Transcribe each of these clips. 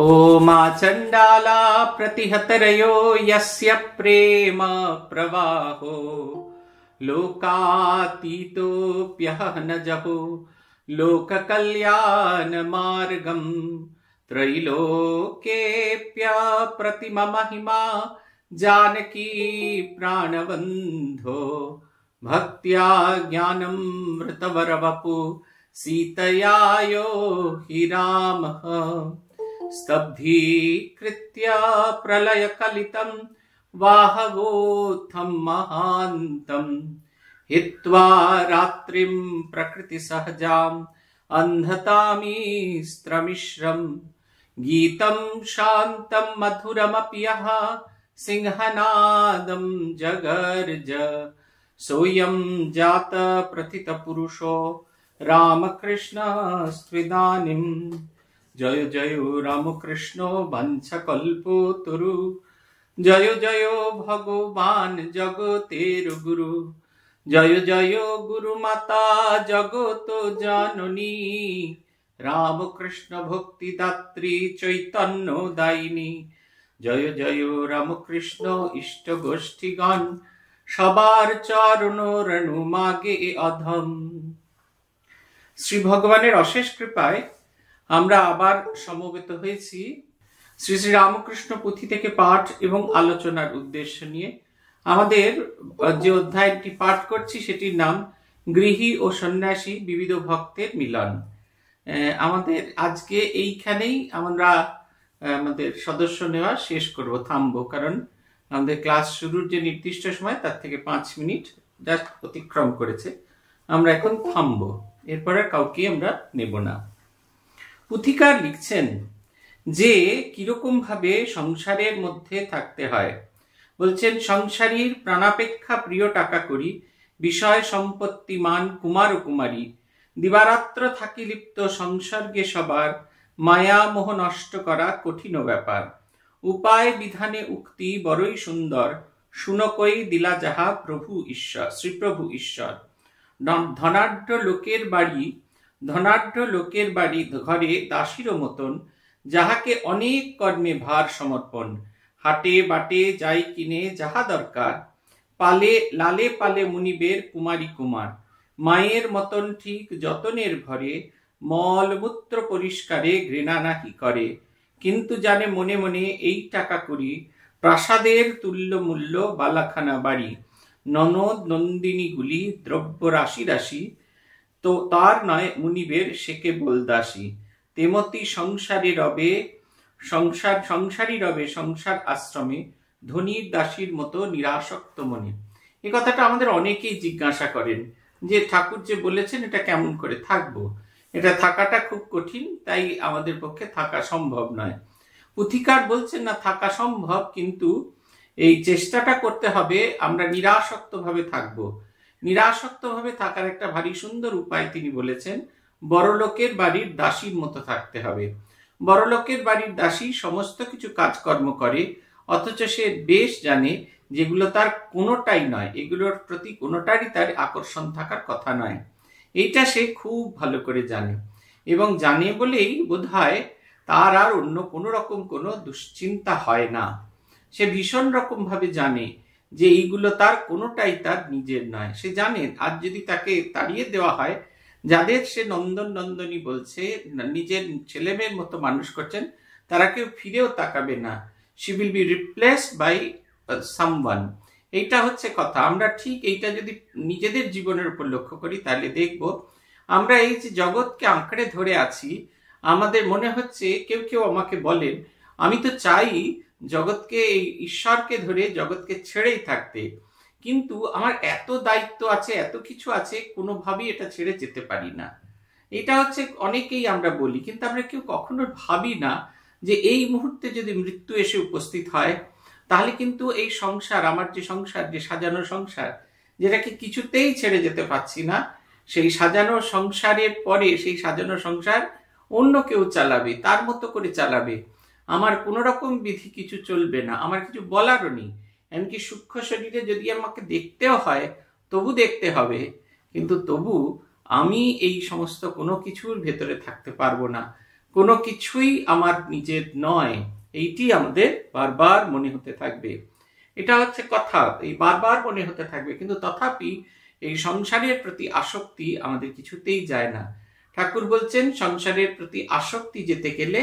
चंडाला प्रतिहतरयो यस्य प्रेम प्रवाहो लोकातीतोऽप्यहः न जहो लोक कल्याण लोककल्याणमार्गम् महिमा जानकी प्राणबंधो भक्त्या ज्ञानमृतवरवपु सीतयायो हि रामः स्तब्धीकृत्या प्रलयकलितं वाहवोत्थं महान्तम् हित्वा रात्रिम् प्रकृतिसहजाम् अह्नतामीस्त्रमिश्रम् गीतं शान्तं मधुरमपि यः सिंहनादं जगर्ज सोऽयम् जातप्रथितपुरुषो रामकृष्णस्त्विदानीम् জয় জয় রামকৃষ্ণ বাঞ্ছাকল্পতরু জয় জয় ভগবান জগতের গুরু জয় জয় গুরু মাতা জগত জাননী রামকৃষ্ণ ভক্তিদাত্রী চৈতন্য দায়িনী জয় জয় রামকৃষ্ণ ইষ্ট গোষ্ঠীগণ সবার চরণ রেণু মাগে অধম শ্রী ভগবানের অশেষ কৃপায় আমরা আবার সমবেত হয়েছি শ্রী শ্রী রামকৃষ্ণ পুঁথি থেকে পাঠ এবং আলোচনার উদ্দেশ্য নিয়ে আমাদের যে অধ্যায়টি পাঠ করছি সেটির নাম গৃহী ও সন্ন্যাসী বিবিধ ভক্তের মিলন আমাদের আজকে এইখানেই আমরা আমাদের সদস্য নেওয়া শেষ করব থামবো কারণ আমাদের ক্লাস শুরুর যে নির্দিষ্ট সময় তার থেকে পাঁচ মিনিট জাস্ট অতিক্রম করেছে আমরা এখন থামবো এরপরে কাউকে আমরা নেব না পুথিকার লিখছেন যে কীরকমভাবে সংসারের মধ্যে থাকতে হয় বলছেন সংসারীর প্রাণাপেক্ষা প্রিয় টাকা করি বিষয় সম্পত্তি মান কুমার ও কুমারী দিবারাত্র থাকি লিপ্ত সংসর্গে সবার মায়া মোহ নষ্ট করা কঠিন ব্যাপার উপায় বিধানে উক্তি বড়ই সুন্দর শুনকই দিলা যাহা প্রভু ঈশ্বর শ্রীপ্রভু ঈশ্বর ধনাঢ্য লোকের বাড়ি ধনাঢ্য লোকের বাড়ি ঘরে দাসিরও মতন যাহাকে অনেক কর্মে ভার সমর্পণ হাটে বাটে যাই কিনে যাহা দরকার পালে লালে পালে মুনিবের কুমারী কুমার মায়ের মতন ঠিক যতনের ঘরে মলমূত্র পরিষ্কারে ঘৃণা নাহি করে কিন্তু জানে মনে মনে এই টাকা করি প্রাসাদের তুল্য মূল্য বালাখানা বাড়ি ননদ নন্দিনীগুলি দ্রব্য রাশি রাশি তো তার নয় মুনিবের সে কেবল দাসী তেমতি সংসারে রবে সংসার সংসারী রবে সংসার আশ্রমে ধনির দাসীর মতো নিরাসক্ত মনে এ কথাটা আমাদের অনেকেই জিজ্ঞাসা করেন যে ঠাকুর যে বলেছেন এটা কেমন করে থাকবো এটা থাকাটা খুব কঠিন তাই আমাদের পক্ষে থাকা সম্ভব নয় পুথিকার বলছেন না থাকা সম্ভব কিন্তু এই চেষ্টাটা করতে হবে আমরা ভাবে থাকবো নিরাসক্তভাবে থাকার একটা ভারী সুন্দর উপায় তিনি বলেছেন বড়লোকের বাড়ির দাসীর মতো থাকতে হবে বড়লোকের বাড়ির দাসী সমস্ত কিছু কাজকর্ম করে অথচ সে বেশ জানে যেগুলো তার কোনোটাই নয় এগুলোর প্রতি কোনোটারই তার আকর্ষণ থাকার কথা নয় এইটা সে খুব ভালো করে জানে এবং জানে বলেই বোধ হয় তার আর অন্য কোনো রকম কোনো দুশ্চিন্তা হয় না সে ভীষণ রকমভাবে জানে যে এইগুলো তার কোনোটাই তার নিজের নয় সে জানেন আজ যদি তাকে তাড়িয়ে দেওয়া হয় যাদের সে নন্দন নন্দনী বলছে নিজের ছেলেমেয়ের মতো মানুষ করছেন তারা কেউ ফিরেও তাকাবে না she will be replace by someone এইটা হচ্ছে কথা আমরা ঠিক এইটা যদি নিজেদের জীবনের উপর লক্ষ্য করি তাহলে দেখব আমরা এই যে জগৎকে আঁকড়ে ধরে আছি আমাদের মনে হচ্ছে কেউ কেউ আমাকে বলেন আমি তো চাই জগৎকে এই ঈশ্বরকে ধরে জগৎকে ছেড়েই থাকতে কিন্তু আমার এত দায়িত্ব আছে এত কিছু আছে কোনোভাবেই এটা ছেড়ে যেতে পারি না এটা হচ্ছে অনেকেই আমরা বলি কিন্তু আমরা কেউ কখনো ভাবি না যে এই মুহূর্তে যদি মৃত্যু এসে উপস্থিত হয় তাহলে কিন্তু এই সংসার আমার যে সংসার যে সাজানো সংসার যেটাকে কিছুতেই ছেড়ে যেতে পারছি না সেই সাজানো সংসারের পরে সেই সাজানো সংসার অন্য কেউ চালাবে তার মতো করে চালাবে আমার কোন রকম বিধি কিছু চলবে না আমার কিছু বলারও নেই এমনকি সূক্ষ্ম শরীরে যদি আমাকে দেখতেও হয় তবু দেখতে হবে কিন্তু তবু আমি এই সমস্ত কোনো কিছুর ভেতরে থাকতে পারবো না কোনো কিছুই আমার নিজের নয় এইটি আমাদের বারবার মনে হতে থাকবে এটা হচ্ছে কথা এই বারবার মনে হতে থাকবে কিন্তু তথাপি এই সংসারের প্রতি আসক্তি আমাদের কিছুতেই যায় না ঠাকুর বলছেন সংসারের প্রতি আসক্তি যেতে গেলে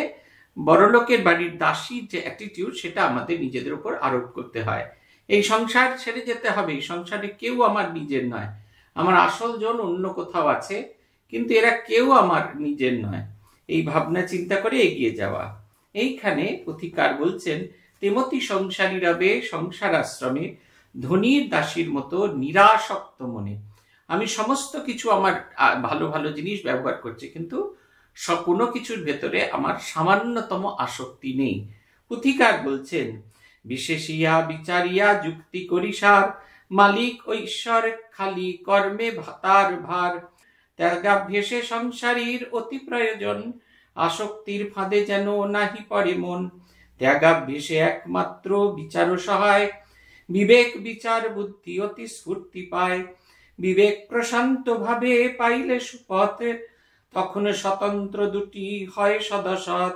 বড়লোকের বাড়ির দাসী যে অ্যাটিটিউড সেটা আমাদের নিজেদের উপর আরোপ করতে হয় এই সংসার ছেড়ে যেতে হবে এই সংসারে কেউ আমার নিজের নয় আমার আসল জন অন্য কোথাও আছে কিন্তু এরা কেউ আমার নিজের নয় এই ভাবনা চিন্তা করে এগিয়ে যাওয়া এইখানে পথিকার বলছেন তেমতি সংসারী রবে সংসার আশ্রমে ধনীর দাসীর মতো নিরাসক্ত মনে আমি সমস্ত কিছু আমার ভালো ভালো জিনিস ব্যবহার করছি কিন্তু সব কোনো কিছুর ভেতরে আমার সামান্যতম আসক্তি নেই পুথিকার বলছেন বিশেষিয়া বিচারিয়া যুক্তি করিসার মালিক ও ঈশ্বর খালি কর্মে ভাতার ভার ত্যাগাভ্যেসে সংসারীর অতি প্রয়োজন আসক্তির ফাঁদে যেন নাহি পড়ে মন ত্যাগাভ্যেসে একমাত্র বিচার সহায় বিবেক বিচার বুদ্ধি অতি স্ফূর্তি পায় বিবেক প্রশান্ত ভাবে পাইলে সুপথ তখন স্বতন্ত্র দুটি হয় সদসৎ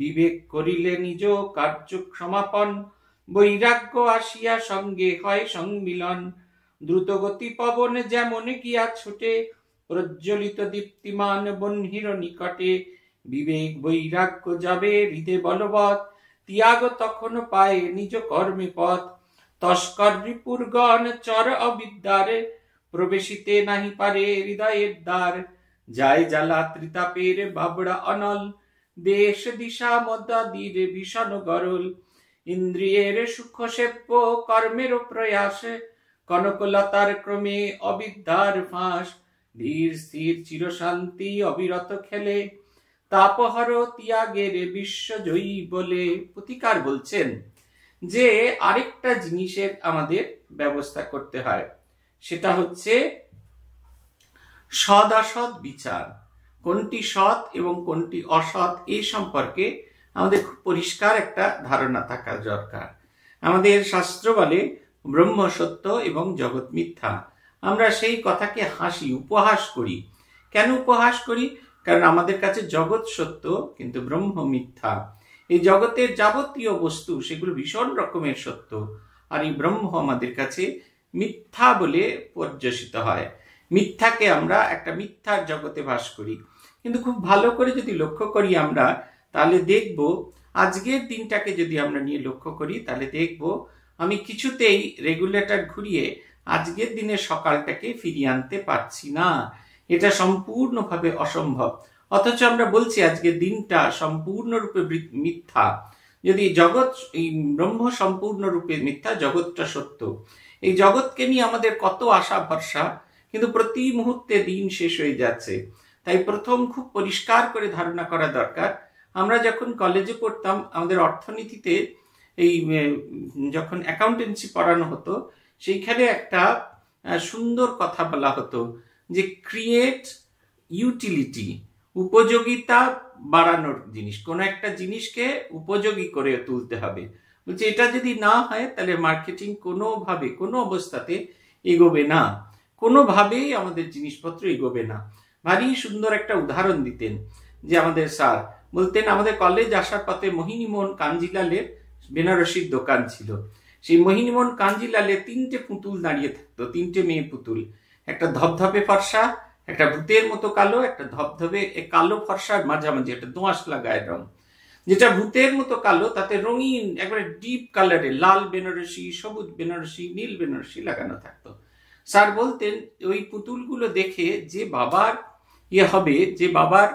বিবেক করিলে নিজ কার্য সমাপন বৈরাগ্য আসিয়া সঙ্গে হয় সংমিলন দ্রুতগতি পবন যেমন গিয়া ছুটে প্রজ্বলিত দীপ্তিমান বন্হির নিকটে বিবেক বৈরাগ্য যাবে হৃদে বলবৎ তিয়াগ তখন পায় নিজ কর্মে পথ তস্কর গণ চর অবিদ্যারে প্রবেশিতে নাহি পারে হৃদয়ের দ্বার যায় জ্বালা ত্রিতাপের বাবড়া অনল দেশ দিশা মদ্দা দীর ভীষণ গরল ইন্দ্রিয়ের সূক্ষ্ম সেব্য কর্মের প্রয়াসে কনকলতার ক্রমে অবিদ্যার ফাঁস ধীর স্থির চিরশান্তি অবিরত খেলে তাপহর তিয়াগের বিশ্বজয়ী বলে প্রতিকার বলছেন যে আরেকটা জিনিসের আমাদের ব্যবস্থা করতে হয় সেটা হচ্ছে সৎ বিচার কোনটি সৎ এবং কোনটি অসৎ এই সম্পর্কে আমাদের খুব পরিষ্কার একটা ধারণা থাকা দরকার আমাদের শাস্ত্র বলে ব্রহ্ম সত্য এবং জগৎ মিথ্যা আমরা সেই কথাকে হাসি উপহাস করি কেন উপহাস করি কারণ আমাদের কাছে জগৎ সত্য কিন্তু ব্রহ্ম মিথ্যা এই জগতের যাবতীয় বস্তু সেগুলো ভীষণ রকমের সত্য আর এই ব্রহ্ম আমাদের কাছে মিথ্যা বলে পর্যসিত হয় মিথ্যাকে আমরা একটা মিথ্যার জগতে বাস করি কিন্তু খুব ভালো করে যদি লক্ষ্য করি আমরা তাহলে দেখব আজকের দিনটাকে যদি আমরা নিয়ে লক্ষ্য করি তাহলে দেখব আমি কিছুতেই রেগুলেটর ঘুরিয়ে আজকের দিনের সকালটাকে ফিরিয়ে আনতে পারছি না এটা সম্পূর্ণভাবে অসম্ভব অথচ আমরা বলছি আজকের দিনটা সম্পূর্ণরূপে মিথ্যা যদি জগৎ এই ব্রহ্ম সম্পূর্ণরূপে মিথ্যা জগৎটা সত্য এই জগৎকে নিয়ে আমাদের কত আশা ভরসা কিন্তু প্রতি মুহূর্তে দিন শেষ হয়ে যাচ্ছে তাই প্রথম খুব পরিষ্কার করে ধারণা করা দরকার আমরা যখন কলেজে পড়তাম আমাদের অর্থনীতিতে এই যখন অ্যাকাউন্টেন্সি পড়ানো হতো সেইখানে একটা সুন্দর কথা বলা হতো যে ক্রিয়েট ইউটিলিটি উপযোগিতা বাড়ানোর জিনিস কোনো একটা জিনিসকে উপযোগী করে তুলতে হবে বলছে এটা যদি না হয় তাহলে মার্কেটিং কোনোভাবে কোনো অবস্থাতে এগোবে না কোনোভাবেই আমাদের জিনিসপত্র এগোবে না ভারী সুন্দর একটা উদাহরণ দিতেন যে আমাদের স্যার বলতেন আমাদের কলেজ আসার পথে মোহিনীমোহন কাঞ্জিলালের বেনারসির দোকান ছিল সেই মোহিনীমোহন কাঞ্জিলালে তিনটে পুতুল দাঁড়িয়ে থাকতো তিনটে মেয়ে পুতুল একটা ধপধপে ফর্সা একটা ভূতের মতো কালো একটা ধপধপে কালো ফর্সার মাঝামাঝি একটা দোঁয়াশ লাগায় রং যেটা ভূতের মতো কালো তাতে রঙিন একবারে ডিপ কালারে লাল বেনারসি সবুজ বেনারসি নীল বেনারসি লাগানো থাকতো স্যার বলতেন ওই পুতুলগুলো দেখে যে বাবার ইয়ে হবে যে বাবার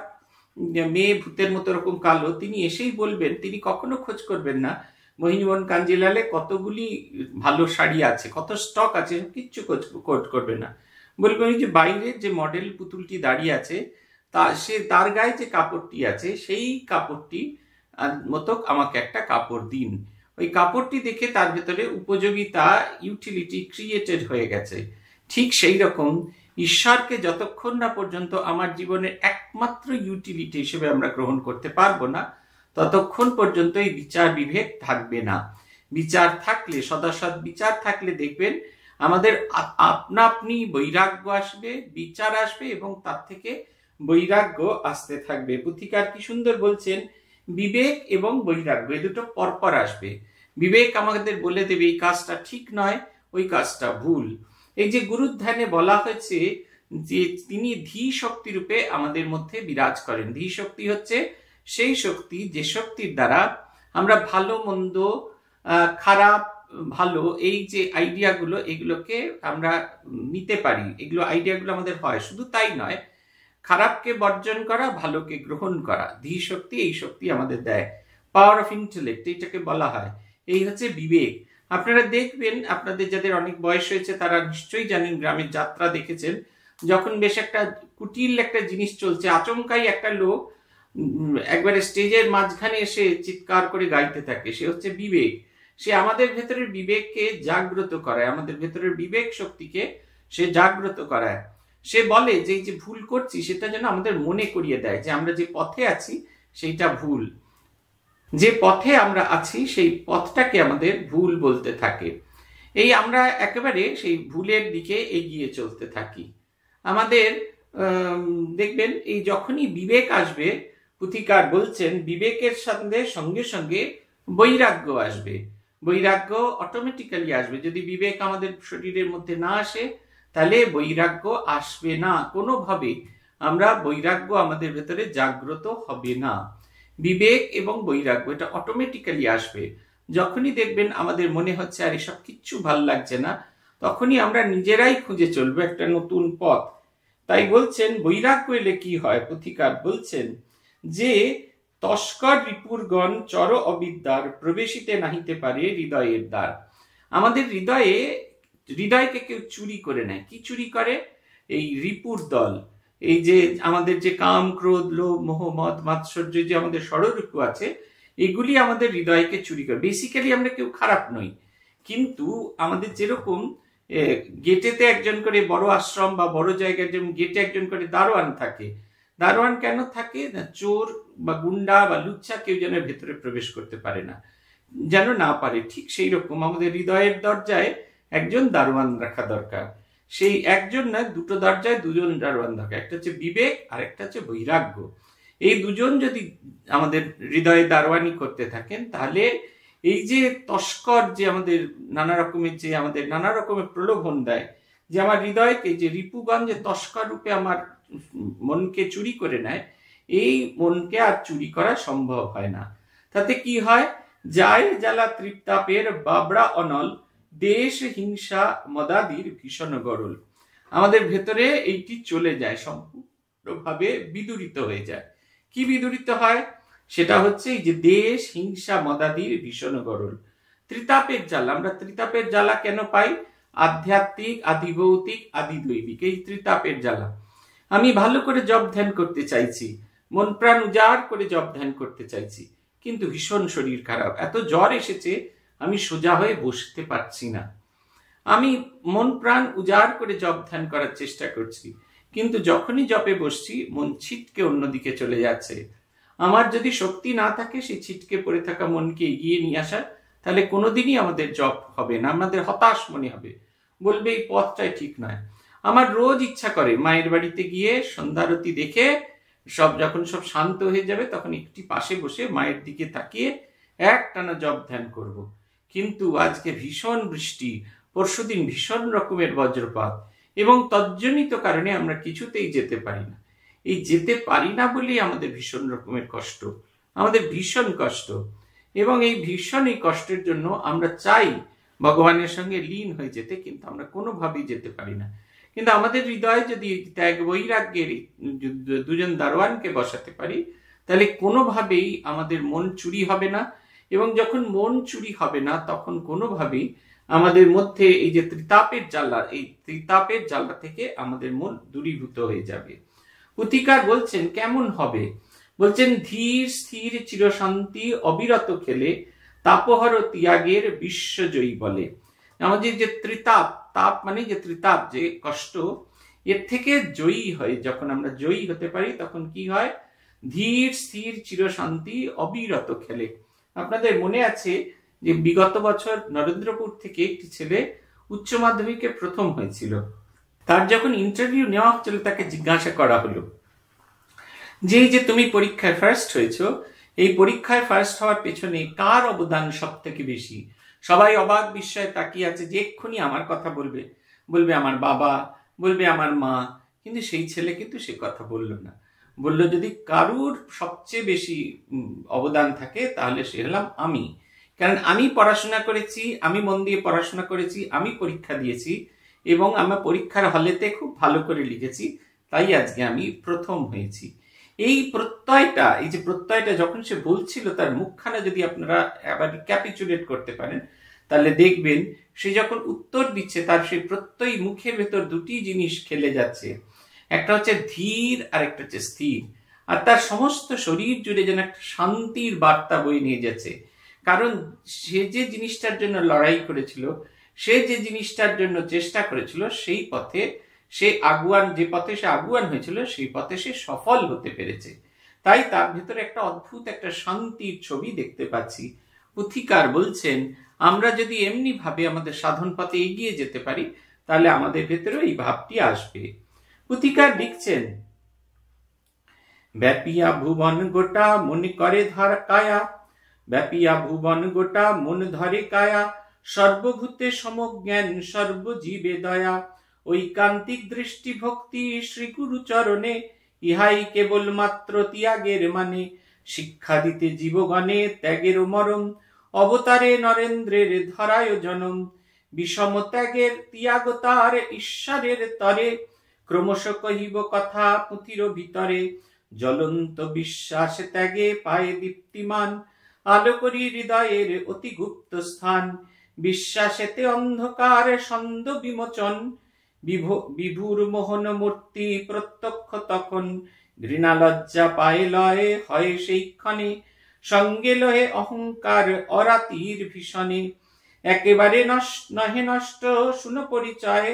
মেয়ে ভূতের মতো এরকম কালো তিনি এসেই বলবেন তিনি কখনো খোঁজ করবেন না মহিনীবন কাঞ্জিলালে কতগুলি ভালো শাড়ি আছে কত স্টক আছে কিচ্ছু খোঁজ করবে না বলবে ওই যে বাইরে যে মডেল পুতুলটি দাঁড়িয়ে আছে তা সে তার গায়ে যে কাপড়টি আছে সেই কাপড়টি মতো আমাকে একটা কাপড় দিন ওই কাপড়টি দেখে তার ভেতরে উপযোগিতা ইউটিলিটি ক্রিয়েটেড হয়ে গেছে ঠিক সেই রকম ঈশ্বরকে যতক্ষণ না পর্যন্ত আমার জীবনের একমাত্র ইউটিলিটি হিসেবে আমরা গ্রহণ করতে পারবো না ততক্ষণ পর্যন্ত এই বিচার বিভেদ থাকবে না বিচার থাকলে সদাসৎ বিচার থাকলে দেখবেন আমাদের আপনা আপনি বৈরাগ্য আসবে বিচার আসবে এবং তার থেকে বৈরাগ্য আসতে থাকবে পুথিকার কি সুন্দর বলছেন বিবেক এবং বৈরাগ্য দুটো পরপর আসবে বিবেক আমাদের বলে দেবে এই কাজটা ঠিক নয় ওই কাজটা ভুল এই যে গুরুধ্যানে ধ্যানে বলা হয়েছে যে তিনি ধী শক্তি রূপে আমাদের মধ্যে বিরাজ করেন ধী শক্তি হচ্ছে সেই শক্তি যে শক্তির দ্বারা আমরা ভালো মন্দ খারাপ ভালো এই যে আইডিয়াগুলো এগুলোকে আমরা নিতে পারি এগুলো আইডিয়াগুলো আমাদের হয় শুধু তাই নয় খারাপকে বর্জন করা ভালোকে গ্রহণ করা ধী শক্তি এই শক্তি আমাদের দেয় পাওয়ার অফ ইন্টেলেক্ট এইটাকে বলা হয় এই হচ্ছে বিবেক আপনারা দেখবেন আপনাদের যাদের অনেক বয়স হয়েছে তারা নিশ্চয়ই জানেন গ্রামের যাত্রা দেখেছেন যখন বেশ একটা কুটিল একটা জিনিস চলছে আচমকাই একটা লোক একবারে স্টেজের মাঝখানে এসে চিৎকার করে গাইতে থাকে সে হচ্ছে বিবেক সে আমাদের ভেতরের বিবেককে জাগ্রত করায় আমাদের ভেতরের বিবেক শক্তিকে সে জাগ্রত করায় সে বলে যে যে ভুল করছি সেটা যেন আমাদের মনে করিয়ে দেয় যে আমরা যে পথে আছি সেইটা ভুল যে পথে আমরা আছি সেই পথটাকে আমাদের ভুল বলতে থাকে এই আমরা একেবারে সেই ভুলের দিকে এগিয়ে চলতে থাকি আমাদের দেখবেন এই যখনই বিবেক আসবে পুথিকার বলছেন বিবেকের সঙ্গে সঙ্গে সঙ্গে বৈরাগ্য আসবে বৈরাগ্য অটোমেটিক্যালি আসবে যদি বিবেক আমাদের শরীরের মধ্যে না আসে তাহলে বৈরাগ্য আসবে না কোনোভাবে আমরা বৈরাগ্য আমাদের ভেতরে জাগ্রত হবে না বিবেক এবং বৈরাগ্য এটা অটোমেটিক্যালি আসবে যখনই দেখবেন আমাদের মনে হচ্ছে আর এসব কিচ্ছু ভাল লাগছে না তখনই আমরা নিজেরাই খুঁজে চলবো একটা নতুন পথ তাই বলছেন বৈরাগ্য এলে কি হয় পথিকার বলছেন যে তস্কর রিপুরগণ চর অবিদ্যার প্রবেশিতে নাহিতে পারে হৃদয়ের দ্বার আমাদের হৃদয়ে হৃদয়কে কেউ চুরি করে নেয় কি চুরি করে এই রিপুর দল এই যে আমাদের যে কাম ক্রোধ লোভ মোহ মত মাৎসর্য যে আমাদের ষড়ঋতু আছে এগুলি আমাদের হৃদয়কে চুরি করে বেসিক্যালি আমরা কেউ খারাপ নই কিন্তু আমাদের যেরকম গেটেতে একজন করে বড় আশ্রম বা বড় জায়গায় যেমন গেটে একজন করে দারোয়ান থাকে দারোয়ান কেন থাকে না চোর বা গুন্ডা বা লুচ্ছা কেউ যেন ভেতরে প্রবেশ করতে পারে না যেন না পারে ঠিক সেই রকম আমাদের হৃদয়ের দরজায় একজন দারোয়ান রাখা দরকার সেই একজন না দুটো দরজায় দুজন দারোয়ান থাকে একটা হচ্ছে বিবেক আর একটা হচ্ছে বৈরাগ্য এই দুজন যদি আমাদের হৃদয়ে দারোয়ানি করতে থাকেন তাহলে এই যে তস্কর যে আমাদের নানা রকমের যে আমাদের নানা রকমের প্রলোভন দেয় যে আমার হৃদয়কে যে রিপুগণ যে তস্কর রূপে আমার মনকে চুরি করে নেয় এই মনকে আর চুরি করা সম্ভব হয় না তাতে কি হয় যায় জ্বালা তৃপ্তাপের বাবরা অনল দেশ হিংসা মদাদির ভীষণ গরল আমাদের ভেতরে এইটি চলে যায় সম্পূর্ণভাবে বিদূরিত হয়ে যায় কি বিদূরিত হয় সেটা হচ্ছে এই যে দেশ হিংসা মদাদির ভীষণ গরল ত্রিতাপের জ্বালা আমরা ত্রিতাপের জ্বালা কেন পাই আধ্যাত্মিক আদি ভৌতিক আদি দৈবিক এই ত্রিতাপের জ্বালা আমি ভালো করে জব ধ্যান করতে চাইছি মন প্রাণ উজাড় করে জব ধ্যান করতে চাইছি কিন্তু ভীষণ শরীর খারাপ এত জ্বর এসেছে আমি সোজা হয়ে বসতে পারছি না আমি মন প্রাণ উজাড় করে জপ ধ্যান করার চেষ্টা করছি কিন্তু যখনই জপে বসছি মন ছিটকে অন্যদিকে চলে যাচ্ছে আমার যদি শক্তি না থাকে সেই ছিটকে পড়ে থাকা মনকে এগিয়ে নিয়ে আসার তাহলে কোনোদিনই আমাদের জপ হবে না আমাদের হতাশ মনে হবে বলবে এই পথটাই ঠিক নয় আমার রোজ ইচ্ছা করে মায়ের বাড়িতে গিয়ে সন্ধ্যারতি দেখে সব যখন সব শান্ত হয়ে যাবে তখন একটি পাশে বসে মায়ের দিকে তাকিয়ে এক টানা জপ ধ্যান করবো কিন্তু আজকে ভীষণ বৃষ্টি পরশুদিন ভীষণ রকমের বজ্রপাত এবং তজ্জনিত কারণে আমরা কিছুতেই যেতে পারি না এই যেতে পারি না বলেই আমাদের ভীষণ রকমের কষ্ট আমাদের ভীষণ কষ্ট এবং এই ভীষণ এই কষ্টের জন্য আমরা চাই ভগবানের সঙ্গে লীন হয়ে যেতে কিন্তু আমরা কোনোভাবেই যেতে পারি না কিন্তু আমাদের হৃদয়ে যদি ত্যাগ বৈরাগ্যের দুজন দারোয়ানকে বসাতে পারি তাহলে কোনোভাবেই আমাদের মন চুরি হবে না এবং যখন মন চুরি হবে না তখন কোনোভাবেই আমাদের মধ্যে এই যে ত্রিতাপের জ্বালা এই ত্রিতাপের জ্বালা থেকে আমাদের মন দূরীভূত হয়ে যাবে পুতিকার বলছেন কেমন হবে বলছেন ধীর স্থির চিরশান্তি অবিরত খেলে তাপহর ত্যাগের বিশ্বজয়ী বলে আমাদের যে ত্রিতাপ তাপ মানে যে ত্রিতাপ যে কষ্ট এর থেকে জয়ী হয় যখন আমরা জয়ী হতে পারি তখন কি হয় ধীর স্থির চিরশান্তি অবিরত খেলে আপনাদের মনে আছে যে বিগত বছর নরেন্দ্রপুর থেকে একটি ছেলে উচ্চ মাধ্যমিকে প্রথম হয়েছিল তার যখন ইন্টারভিউ নেওয়া হচ্ছিল তাকে জিজ্ঞাসা করা হলো যে যে তুমি পরীক্ষায় ফার্স্ট হয়েছো এই পরীক্ষায় ফার্স্ট হওয়ার পেছনে কার অবদান সব থেকে বেশি সবাই অবাক বিস্ময়ে তাকিয়ে আছে যে এক্ষুনি আমার কথা বলবে বলবে আমার বাবা বলবে আমার মা কিন্তু সেই ছেলে কিন্তু সে কথা বলল না বললো যদি কারুর সবচেয়ে বেশি অবদান থাকে তাহলে সে হলাম আমি কারণ আমি পড়াশোনা করেছি আমি মন দিয়ে পড়াশোনা করেছি আমি পরীক্ষা দিয়েছি এবং আমার পরীক্ষার হলেতে খুব ভালো করে লিখেছি তাই আজকে আমি প্রথম হয়েছি এই প্রত্যয়টা এই যে প্রত্যয়টা যখন সে বলছিল তার মুখখানা যদি আপনারা আবার ক্যাপিচুলেট করতে পারেন তাহলে দেখবেন সে যখন উত্তর দিচ্ছে তার সেই প্রত্যয় মুখের ভেতর দুটি জিনিস খেলে যাচ্ছে একটা হচ্ছে ধীর আর একটা হচ্ছে স্থির আর তার সমস্ত শরীর জুড়ে যেন একটা শান্তির বার্তা বয়ে নিয়ে যাচ্ছে কারণ সে যে জিনিসটার জন্য লড়াই করেছিল সে যে জিনিসটার জন্য চেষ্টা করেছিল সেই পথে সে আগুয়ান যে পথে সে আগুয়ান হয়েছিল সেই পথে সে সফল হতে পেরেছে তাই তার ভেতরে একটা অদ্ভুত একটা শান্তির ছবি দেখতে পাচ্ছি পুথিকার বলছেন আমরা যদি এমনি ভাবে আমাদের সাধন পথে এগিয়ে যেতে পারি তাহলে আমাদের ভেতরে এই ভাবটি আসবে পুতিকা লিখছেন ব্যাপিয়া ভুবন গোটা মন করে ধর কায়া ব্যাপিয়া ভুবন গোটা মন ধরে কায়া সর্বভূতে সমজ্ঞান সর্বজীবে দয়া ঐকান্তিক দৃষ্টি ভক্তি শ্রীগুরু চরণে ইহাই কেবল মাত্র ত্যাগের মানে শিক্ষা দিতে জীবগণে ত্যাগের মরম অবতারে নরেন্দ্রের ধরায় জনম বিষম ত্যাগের তিয়াগতার ঈশ্বরের তরে ক্রমশ কহিব কথা পুঁথির ভিতরে জ্বলন্ত বিশ্বাস ত্যাগে পায়ে দীপ্তিমান আলো হৃদয়ের অতি গুপ্ত স্থান বিশ্বাসেতে অন্ধকার ছন্দ বিমোচন বিভুর মোহন মূর্তি প্রত্যক্ষ তখন ঘৃণা লজ্জা পায়ে লয়ে হয় সেই ক্ষণে সঙ্গে লয়ে অহংকার অরাতির ভীষণে একেবারে নহে নষ্ট শুনো পরিচয়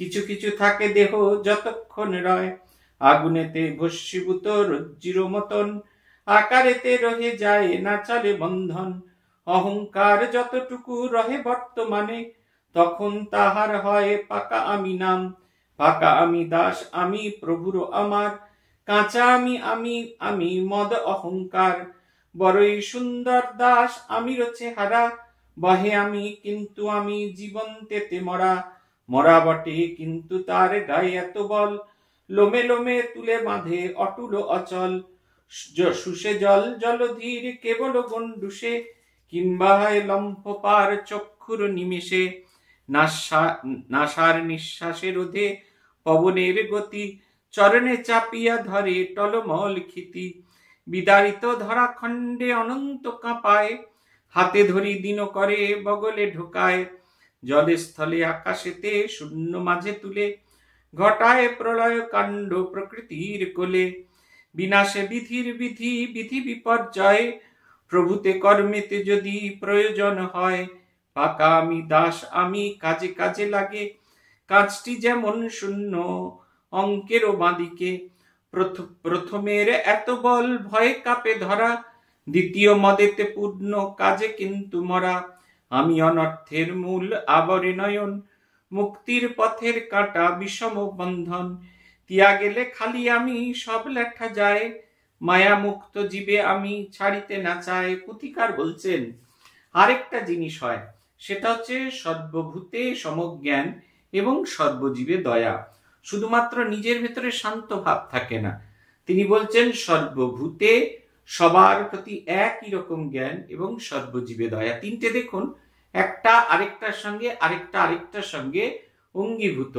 কিছু কিছু থাকে দেহ যতক্ষণ রয় আগুনেতে ভস্মীভূত রজ্জির মতন আকারেতে রহে যায় না চলে বন্ধন অহংকার যতটুকু রহে বর্তমানে তখন তাহার হয় পাকা আমি নাম পাকা আমি দাস আমি প্রভুর আমার কাঁচা আমি আমি আমি মদ অহংকার বড়ই সুন্দর দাস আমি রচে হারা বহে আমি কিন্তু আমি জীবন তেতে মরা মরা বটে কিন্তু তার গায়ে এত বল লোমে লোমে তুলে বাঁধে অটুল অচল সুষে জল ধীর কেবল গণ্ডুষে কিংবা লম্ফ পার চক্ষুর নিমেষে নাসার নিঃশ্বাসে রোধে পবনের গতি চরণে চাপিয়া ধরে টলমল খিতি বিদারিত ধরা খণ্ডে অনন্ত কাঁপায় হাতে ধরি দিন করে বগলে ঢোকায় জলে আকাশেতে শূন্য মাঝে তুলে ঘটায় প্রলয় কাণ্ড প্রকৃতির কোলে বিনাশে বিধির বিধি বিধি বিপর্যয় প্রভূতে কর্মেতে যদি প্রয়োজন হয় পাকা আমি দাস আমি কাজে কাজে লাগে কাজটি যেমন শূন্য অঙ্কেরও বাঁদিকে প্রথমের এত বল ভয়ে কাপে ধরা দ্বিতীয় মদেতে পূর্ণ কাজে কিন্তু মরা আমি অনর্থের মূল আবরে নয়ন মুক্তির পথের কাটা বিষম বন্ধন তিয়া গেলে খালি আমি সব লেখা যায় মায়া মুক্ত জীবে আমি ছাড়িতে না চায় পুতিকার বলছেন আরেকটা জিনিস হয় সেটা হচ্ছে সর্বভূতে সমজ্ঞান এবং সর্বজীবে দয়া শুধুমাত্র নিজের ভেতরে শান্ত ভাব থাকে না তিনি বলছেন সর্বভূতে সবার প্রতি একই রকম জ্ঞান এবং সর্বজীবে দয়া তিনটে দেখুন একটা আরেকটার সঙ্গে আরেকটা আরেকটার সঙ্গে অঙ্গীভূত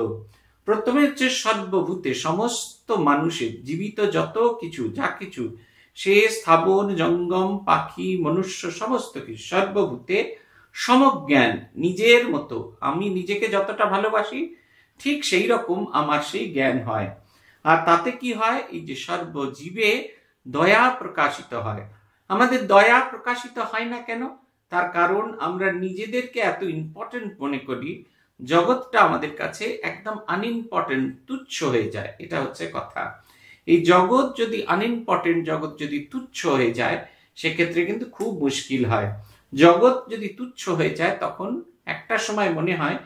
প্রথমে হচ্ছে সর্বভূতে সমস্ত মানুষের জীবিত যত কিছু যা কিছু সে স্থাবন জঙ্গম পাখি মনুষ্য সমস্ত কিছু সর্বভূতে সমজ্ঞান নিজের মতো আমি নিজেকে যতটা ভালোবাসি ঠিক সেই রকম আমার সেই জ্ঞান হয় আর তাতে কি হয় এই যে সর্বজীবে দয়া প্রকাশিত হয় আমাদের দয়া প্রকাশিত হয় না কেন তার কারণ আমরা নিজেদেরকে এত ইম্পর্টেন্ট মনে করি জগৎটা আমাদের কাছে একদম আনইম্পর্টেন্ট তুচ্ছ হয়ে যায় এটা হচ্ছে কথা এই জগৎ যদি আনইম্পর্টেন্ট জগৎ যদি তুচ্ছ হয়ে যায় সেক্ষেত্রে কিন্তু খুব মুশকিল হয় জগৎ যদি তুচ্ছ হয়ে যায় তখন একটা সময় মনে হয়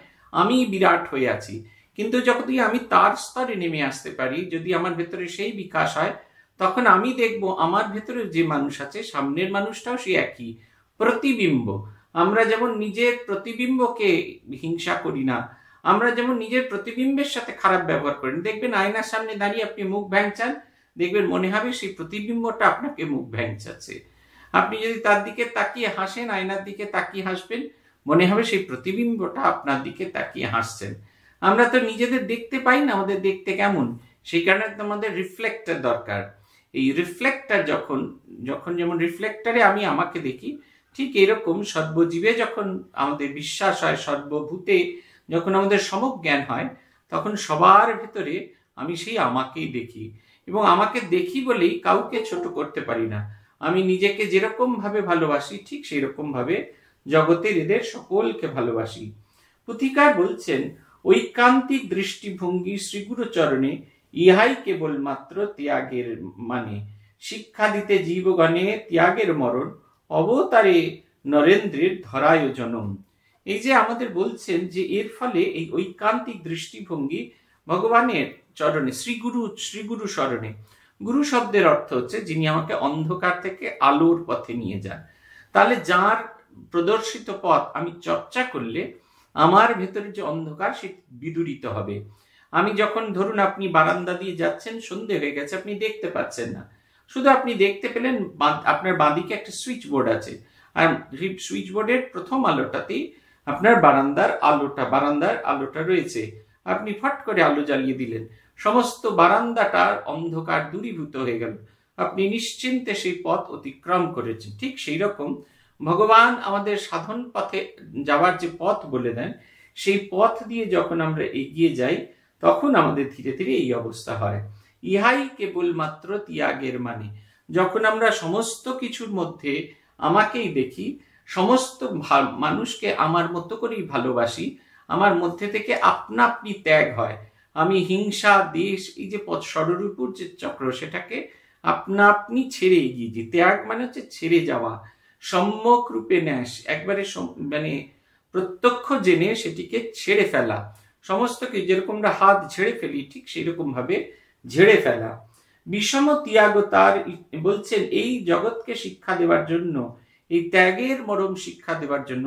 আমি বিরাট হয়ে আছি কিন্তু যখনই আমি তার স্তরে নেমে আসতে পারি যদি আমার ভেতরে সেই বিকাশ হয় তখন আমি দেখব আমার ভেতরে যে মানুষ আছে সামনের মানুষটাও সে একই প্রতিবিম্ব আমরা যেমন নিজের প্রতিবিম্বকে হিংসা করি না আমরা যেমন নিজের প্রতিবিম্বের সাথে খারাপ ব্যবহার করেন দেখবেন আয়নার সামনে দাঁড়িয়ে আপনি মুখ ভ্যাংচান দেখবেন মনে হবে সেই প্রতিবিম্বটা আপনাকে মুখ ভ্যাংচাচ্ছে আপনি যদি তার দিকে তাকিয়ে হাসেন আয়নার দিকে তাকিয়ে হাসবেন মনে হবে সেই প্রতিবিম্বটা আপনার দিকে তাকিয়ে হাসছেন আমরা তো নিজেদের দেখতে পাই না আমাদের দেখতে কেমন সেই কারণে আমাদের রিফ্লেক্টের দরকার এই রিফ্লেক্টার যখন যখন যেমন রিফ্লেক্টারে আমি আমাকে দেখি ঠিক এরকম সর্বজীবে যখন আমাদের বিশ্বাস হয় সর্বভূতে যখন আমাদের সমজ্ঞান হয় তখন সবার ভেতরে আমি সেই আমাকেই দেখি এবং আমাকে দেখি বলেই কাউকে ছোট করতে পারি না আমি নিজেকে যেরকমভাবে ভালোবাসি ঠিক সেই রকমভাবে জগতের এদের সকলকে ভালোবাসি পুথিকায় বলছেন ঐকান্তিক দৃষ্টিভঙ্গি শ্রীগুরুচরণে চরণে ইহাই কেবলমাত্র ত্যাগের মানে শিক্ষা দিতে জীবগণে ত্যাগের মরণ অবতারে নরেন্দ্রের ধরায় জনম এই যে আমাদের বলছেন যে এর ফলে এই ঐকান্তিক দৃষ্টিভঙ্গি ভগবানের চরণে শ্রীগুরু শ্রীগুরু স্মরণে গুরু শব্দের অর্থ হচ্ছে যিনি আমাকে অন্ধকার থেকে আলোর পথে নিয়ে যান তাহলে যার প্রদর্শিত পথ আমি চর্চা করলে আমার ভেতরে যে অন্ধকার সে বিদুরিত হবে আমি যখন ধরুন আপনি বারান্দা দিয়ে যাচ্ছেন সন্ধে হয়ে গেছে আপনি দেখতে পাচ্ছেন না শুধু আপনি দেখতে পেলেন আপনার বাঁদিকে একটা সুইচ বোর্ড আছে আর সুইচ বোর্ডের প্রথম আলোটাতেই আপনার বারান্দার আলোটা বারান্দার আলোটা রয়েছে আপনি ফট করে আলো জ্বালিয়ে দিলেন সমস্ত বারান্দাটার অন্ধকার দূরীভূত হয়ে গেল আপনি নিশ্চিন্তে সেই পথ অতিক্রম করেছেন ঠিক সেই রকম ভগবান আমাদের সাধন পথে যাওয়ার যে পথ বলে দেন সেই পথ দিয়ে যখন আমরা এগিয়ে যাই তখন আমাদের ধীরে ধীরে এই অবস্থা হয় ইহাই কেবলমাত্র ত্যাগের মানে যখন আমরা সমস্ত কিছুর মধ্যে আমাকেই দেখি সমস্ত মানুষকে আমার মতো করেই ভালোবাসি আমার মধ্যে থেকে আপনা আপনি ত্যাগ হয় আমি হিংসা দেশ এই যে পথ সররূপুর যে চক্র সেটাকে আপনা আপনি ছেড়ে এগিয়ে যে ত্যাগ মানে হচ্ছে ছেড়ে যাওয়া সম্যক রূপে ন্যাস একবারে মানে প্রত্যক্ষ জেনে সেটিকে ছেড়ে ফেলা সমস্তকে যেরকম আমরা হাত ঝেড়ে ফেলি ঠিক সেরকম ভাবে ঝেড়ে ফেলা বিষম ত্যাগ তার বলছেন এই জগৎকে শিক্ষা দেওয়ার জন্য এই ত্যাগের মরম শিক্ষা দেওয়ার জন্য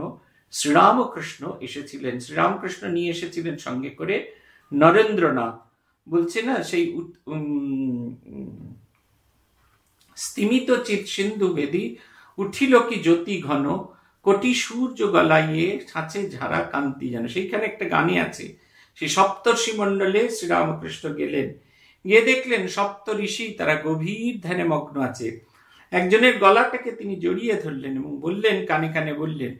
শ্রীরামকৃষ্ণ এসেছিলেন শ্রীরামকৃষ্ণ নিয়ে এসেছিলেন সঙ্গে করে নরেন্দ্রনাথ বলছে না সেই স্তিমিত চিত সিন্ধু বেদী উঠিল কি জ্যোতি ঘন কোটি সূর্য গলাইয়ে ছাঁচে ঝাড়া কান্তি যেন সেইখানে একটা গানে আছে সেই সপ্তর্ষি মণ্ডলে শ্রীরামকৃষ্ণ গেলেন গিয়ে দেখলেন সপ্ত ঋষি তারা গভীর ধ্যানে মগ্ন আছে একজনের গলাটাকে তিনি জড়িয়ে ধরলেন এবং বললেন কানে কানে বললেন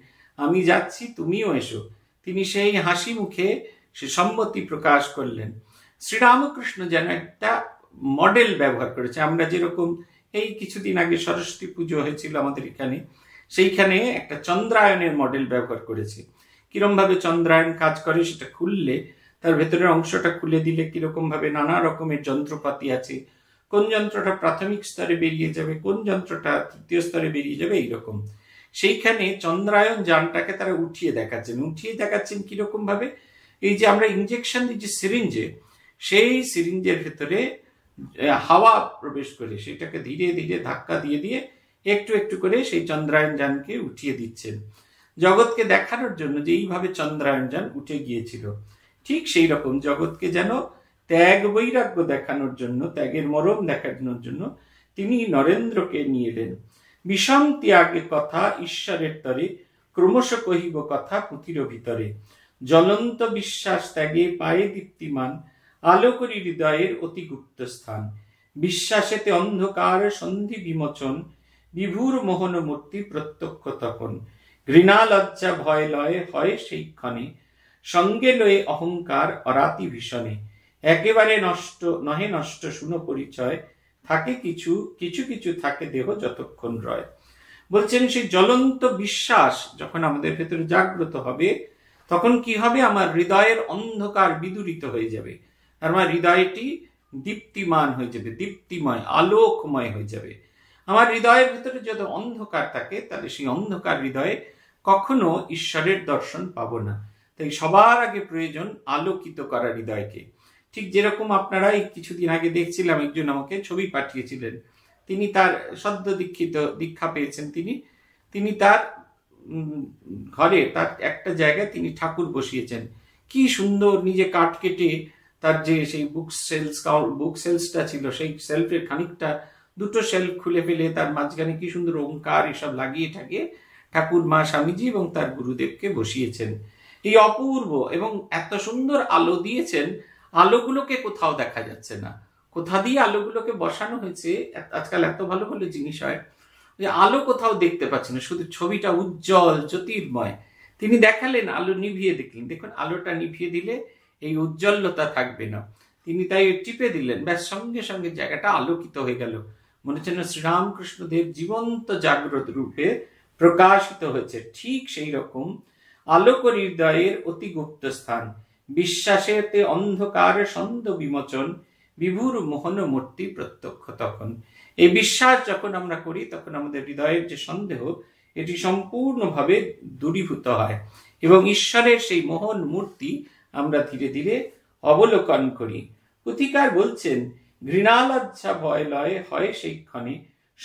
আমি যাচ্ছি তুমিও এসো তিনি সেই হাসি মুখে সে সম্মতি প্রকাশ করলেন শ্রীরামকৃষ্ণ যেন একটা মডেল ব্যবহার করেছে আমরা যেরকম এই কিছুদিন আগে সরস্বতী পুজো হয়েছিল আমাদের এখানে সেইখানে একটা চন্দ্রায়নের মডেল ব্যবহার করেছে কিরমভাবে চন্দ্রায়ন কাজ করে সেটা খুললে তার ভেতরের অংশটা খুলে দিলে কিরকম ভাবে নানা রকমের যন্ত্রপাতি আছে কোন যন্ত্রটা প্রাথমিক স্তরে বেরিয়ে যাবে কোন যন্ত্রটা তৃতীয় স্তরে বেরিয়ে যাবে এইরকম সেইখানে চন্দ্রায়ন যানটাকে তারা উঠিয়ে দেখাচ্ছেন উঠিয়ে দেখাচ্ছেন কিরকম ভাবে এই যে আমরা ইঞ্জেকশন দিই যে সিরিঞ্জে সেই সিরিঞ্জের ভেতরে হাওয়া প্রবেশ করে সেটাকে ধীরে ধীরে ধাক্কা দিয়ে দিয়ে একটু একটু করে সেই চন্দ্রায়ন যানকে উঠিয়ে দিচ্ছেন জগৎকে দেখানোর জন্য যে এইভাবে চন্দ্রায়ন যান উঠে গিয়েছিল ঠিক সেই রকম জগৎকে যেন ত্যাগ বৈরাগ্য দেখানোর জন্য ত্যাগের মরম দেখানোর জন্য তিনি নরেন্দ্রকে নিয়ে এলেন বিষম ত্যাগের কথা ঈশ্বরের তরে ক্রমশ কহিব কথা পুঁথির ভিতরে জ্বলন্ত বিশ্বাস ত্যাগে পায়ে দীপ্তিমান আলো করি হৃদয়ের অতি গুপ্ত স্থান বিশ্বাসেতে অন্ধকার সন্ধি বিমোচন বিভুর মোহন মূর্তি প্রত্যক্ষ তখন ঘৃণা লজ্জা ভয় লয় হয় সেই ক্ষণে সঙ্গে লয়ে অহংকার অরাতি ভীষণে একেবারে নষ্ট নহে নষ্ট শুন পরিচয় থাকে কিছু কিছু কিছু থাকে দেহ যতক্ষণ রয় বলছেন সেই জ্বলন্ত বিশ্বাস যখন আমাদের ভেতরে জাগ্রত হবে তখন কি হবে আমার হৃদয়ের অন্ধকার বিদূরিত হয়ে যাবে আর আমার মানে হৃদয়টি দীপ্তিমান হয়ে যাবে দীপ্তিময় আলোকময় হয়ে যাবে আমার হৃদয়ের ভেতরে যত অন্ধকার থাকে তাহলে সেই অন্ধকার হৃদয়ে কখনো ঈশ্বরের দর্শন পাব না তাই সবার আগে প্রয়োজন আলোকিত করা হৃদয়কে ঠিক যেরকম আপনারা এই কিছুদিন আগে দেখছিলাম একজন আমাকে ছবি পাঠিয়েছিলেন তিনি তার সদ্য দীক্ষিত দীক্ষা পেয়েছেন তিনি তিনি তার ঘরে তার একটা জায়গায় তিনি ঠাকুর বসিয়েছেন কি সুন্দর নিজে কাঠ কেটে তার যে সেই বুক সেলস বুক সেলসটা ছিল সেই সেলফের খানিকটা দুটো সেলফ খুলে ফেলে তার মাঝখানে কি সুন্দর ওঙ্কার এসব লাগিয়ে ঠাকিয়ে ঠাকুর মা স্বামীজি এবং তার গুরুদেবকে বসিয়েছেন এই অপূর্ব এবং এত সুন্দর আলো দিয়েছেন আলোগুলোকে কোথাও দেখা যাচ্ছে না কোথা দিয়ে আলোগুলোকে বসানো হয়েছে আজকাল এত ভালো ভালো জিনিস হয় যে আলো কোথাও দেখতে পাচ্ছে না শুধু ছবিটা উজ্জ্বল জ্যোতির্ময় তিনি দেখালেন আলো নিভিয়ে দেখলেন দেখুন আলোটা নিভিয়ে দিলে এই উজ্জ্বলতা থাকবে না তিনি তাই টিপে দিলেন ব্যাস সঙ্গে সঙ্গে জায়গাটা আলোকিত হয়ে গেল মনে হচ্ছে না শ্রীরামকৃষ্ণদেব জীবন্ত জাগ্রত রূপে প্রকাশিত হয়েছে ঠিক সেই রকম আলোক হৃদয়ের অতি গুপ্ত স্থান বিশ্বাসেতে অন্ধকার সন্দ বিমোচন বিভুর মোহন মূর্তি প্রত্যক্ষ তখন এই বিশ্বাস যখন আমরা করি তখন আমাদের হৃদয়ের যে সন্দেহ এটি সম্পূর্ণভাবে দূরীভূত হয় এবং ঈশ্বরের সেই মোহন মূর্তি আমরা ধীরে ধীরে অবলোকন করি পুথিকার বলছেন ঘৃণালজ্জা ভয় লয় হয় সেই ক্ষণে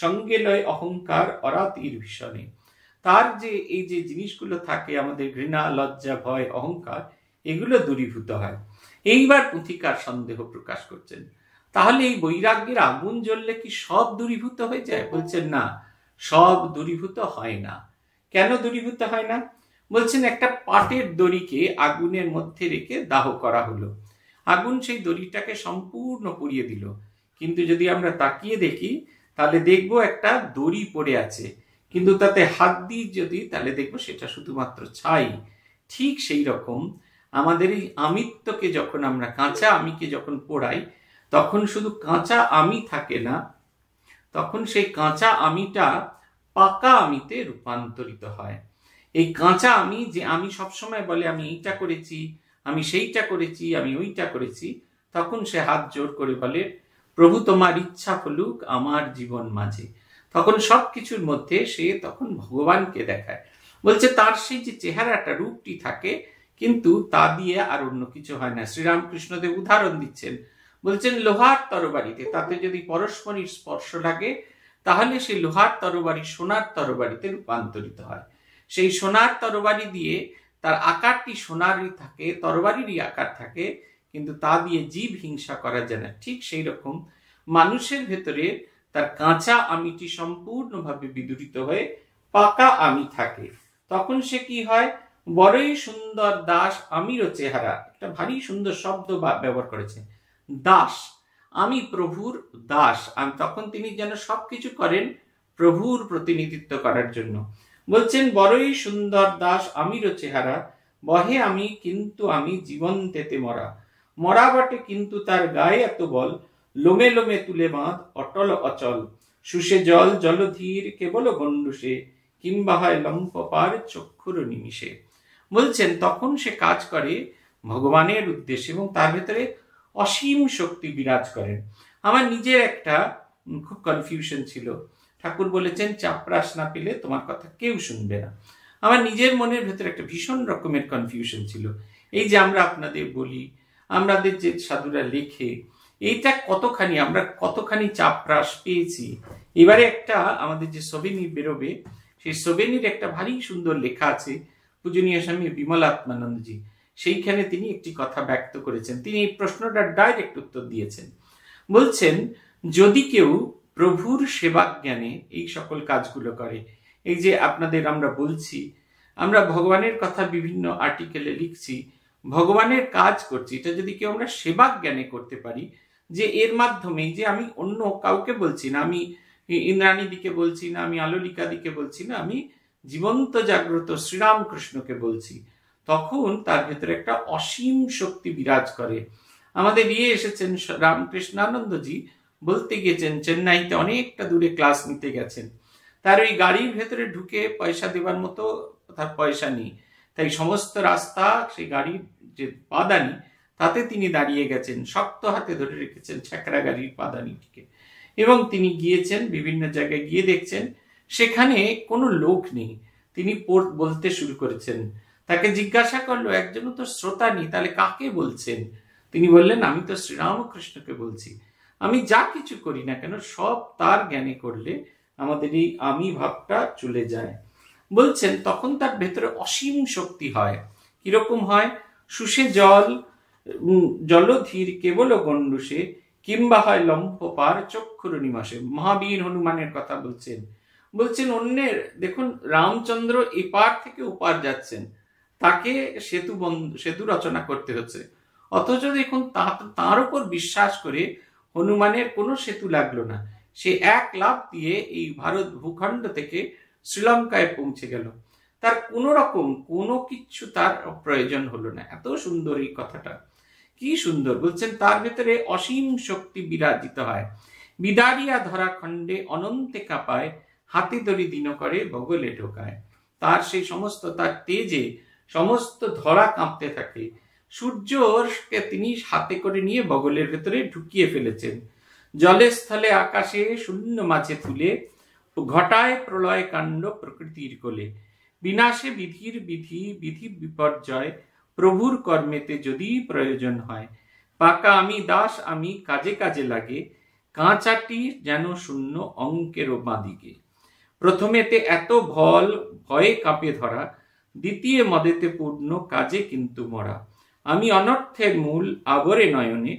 সঙ্গে লয় অহংকার অরাত ভীষণে তার যে এই যে জিনিসগুলো থাকে আমাদের ঘৃণা লজ্জা ভয় অহংকার এগুলো দূরীভূত হয় এইবার পুঁথিকার সন্দেহ প্রকাশ করছেন তাহলে এই বৈরাগ্যের আগুন জ্বললে কি সব দূরীভূত হয়ে যায় বলছেন না সব দূরীভূত হয় না কেন দূরীভূত হয় না বলছেন একটা পাটের দড়িকে আগুনের মধ্যে রেখে দাহ করা হলো আগুন সেই দড়িটাকে সম্পূর্ণ পুড়িয়ে দিল কিন্তু যদি আমরা তাকিয়ে দেখি তাহলে দেখব একটা দড়ি পড়ে আছে কিন্তু তাতে হাত দিয়ে যদি তাহলে দেখবো সেটা শুধুমাত্র ছাই ঠিক সেই রকম আমাদের এই আমিত্বকে যখন আমরা কাঁচা আমিকে যখন পোড়াই তখন শুধু কাঁচা আমি থাকে না তখন সেই কাঁচা আমিটা পাকা আমিতে রূপান্তরিত হয় এই কাঁচা আমি যে আমি সবসময় বলে আমি এইটা করেছি আমি সেইটা করেছি আমি ওইটা করেছি তখন সে হাত জোর করে বলে প্রভু তোমার ইচ্ছা হলুক আমার জীবন মাঝে তখন সব কিছুর মধ্যে সে তখন ভগবানকে দেখায় বলছে তার সেই যে চেহারাটা রূপটি থাকে কিন্তু তা দিয়ে আর অন্য কিছু হয় না শ্রীরামকৃষ্ণদেব উদাহরণ দিচ্ছেন বলছেন লোহার তরবারিতে তাতে যদি পরস্পরের স্পর্শ লাগে তাহলে সেই লোহার তরবারি সোনার তরবারিতে রূপান্তরিত হয় সেই সোনার তরবারি দিয়ে তার আকারটি সোনারই থাকে তরবারিরই আকার থাকে কিন্তু তা দিয়ে জীব হিংসা করা যায় না ঠিক সেই রকম মানুষের ভেতরে তার কাঁচা আমিটি সম্পূর্ণভাবে বিদূরিত হয়ে পাকা আমি থাকে তখন সে কি হয় বড়ই সুন্দর দাস আমিরও চেহারা একটা ভারী সুন্দর শব্দ ব্যবহার করেছে দাস আমি প্রভুর দাস তখন তিনি যেন সবকিছু করেন প্রভুর প্রতিনিধিত্ব করার জন্য বলছেন বড়ই সুন্দর দাস আমিরও চেহারা বহে আমি কিন্তু আমি জীবন তেতে মরা মরা বটে কিন্তু তার গায়ে এত বল লোমে লোমে তুলে বাঁধ অটল অচল সুষে জল জলধীর কেবল গণ্ডুষে কিংবা হয় লম্পপার চক্ষুর নিমিষে বলছেন তখন সে কাজ করে ভগবানের উদ্দেশ্যে এবং তার ভেতরে অসীম শক্তি বিরাজ করেন আমার নিজের একটা খুব কনফিউশন ছিল ঠাকুর বলেছেন চাপরাস না পেলে তোমার কথা কেউ শুনবে না আমার নিজের মনের ভেতরে একটা ভীষণ রকমের কনফিউশন ছিল এই যে আমরা আপনাদের বলি আমাদের যে সাধুরা লেখে এইটা কতখানি আমরা কতখানি চাপ হ্রাস পেয়েছি এবারে একটা আমাদের যে সবিনী বেরোবে সেই সবিনীর একটা ভারী সুন্দর লেখা আছে পূজনীয় স্বামী বিমল আত্মানন্দজি সেইখানে তিনি একটি কথা ব্যক্ত করেছেন তিনি এই প্রশ্নটার ডাইরেক্ট উত্তর দিয়েছেন বলছেন যদি কেউ প্রভুর সেবা জ্ঞানে এই সকল কাজগুলো করে এই যে আপনাদের আমরা বলছি আমরা ভগবানের কথা বিভিন্ন আর্টিকেলে লিখছি ভগবানের কাজ করছি এটা যদি কেউ আমরা সেবা জ্ঞানে করতে পারি যে এর মাধ্যমে যে আমি অন্য কাউকে বলছি না আমি ইন্দ্রাণী দিকে বলছি না আমি আলোলিকা দিকে বলছি না আমি জীবন্ত জাগ্রত শ্রীরামকৃষ্ণকে বলছি তখন তার ভেতরে একটা অসীম শক্তি বিরাজ করে আমাদের ইয়ে এসেছেন রামকৃষ্ণানন্দজি বলতে গেছেন চেন্নাইতে অনেকটা দূরে ক্লাস নিতে গেছেন তার ওই গাড়ির ভেতরে ঢুকে পয়সা দেবার মতো তার পয়সা নেই তাই সমস্ত রাস্তা সেই গাড়ির যে বাদানি তাতে তিনি দাঁড়িয়ে গেছেন শক্ত হাতে ধরে রেখেছেন ছ্যাকরা গাড়ির পাদানিটিকে এবং তিনি গিয়েছেন বিভিন্ন জায়গায় গিয়ে দেখছেন সেখানে কোনো লোক নেই তিনি বলতে শুরু করেছেন তাকে জিজ্ঞাসা করলো একজন তো শ্রোতা নেই তাহলে কাকে বলছেন তিনি বললেন আমি তো শ্রীরামকৃষ্ণকে বলছি আমি যা কিছু করি না কেন সব তার জ্ঞানে করলে আমাদের এই আমি ভাবটা চলে যায় বলছেন তখন তার ভেতরে অসীম শক্তি হয় কিরকম হয় সুষে জল জলধীর কেবল গণ্ডুষে কিংবা হয় লম্ফ পার চক্ষুর নিমাসে মহাবীর হনুমানের কথা বলছেন বলছেন অন্যের দেখুন রামচন্দ্র এপার থেকে ওপার যাচ্ছেন তাকে সেতু সেতু রচনা করতে হচ্ছে অথচ দেখুন তার উপর বিশ্বাস করে হনুমানের কোনো সেতু লাগলো না সে এক লাভ দিয়ে এই ভারত ভূখণ্ড থেকে শ্রীলঙ্কায় পৌঁছে গেল তার কোনো রকম কোনো কিছু তার প্রয়োজন হলো না এত সুন্দর এই কথাটা কি সুন্দর বলছেন তার ভেতরে অসীম শক্তি বিরাজিত হয় বিদারিয়া ধরা খণ্ডে অনন্তে কাপায় হাতে দড়ি দিন করে বগলে ঢোকায় তার সেই সমস্ত তার তেজে সমস্ত ধরা কাঁপতে থাকে সূর্যকে তিনি হাতে করে নিয়ে বগলের ভেতরে ঢুকিয়ে ফেলেছেন জলে স্থলে আকাশে শূন্য মাঝে তুলে ঘটায় প্রলয় কাণ্ড প্রকৃতির কোলে বিনাশে বিধির বিধি বিধি বিপর্যয় প্রভুর কর্মেতে যদি প্রয়োজন হয় পাকা আমি দাস আমি কাজে কাজে লাগে কাঁচাটি যেন শূন্য অঙ্কেরও বাঁদিকে প্রথমেতে এত ভল ভয়ে কাঁপে ধরা দ্বিতীয় মদেতে পূর্ণ কাজে কিন্তু মরা আমি অনর্থের মূল আগরে নয়নে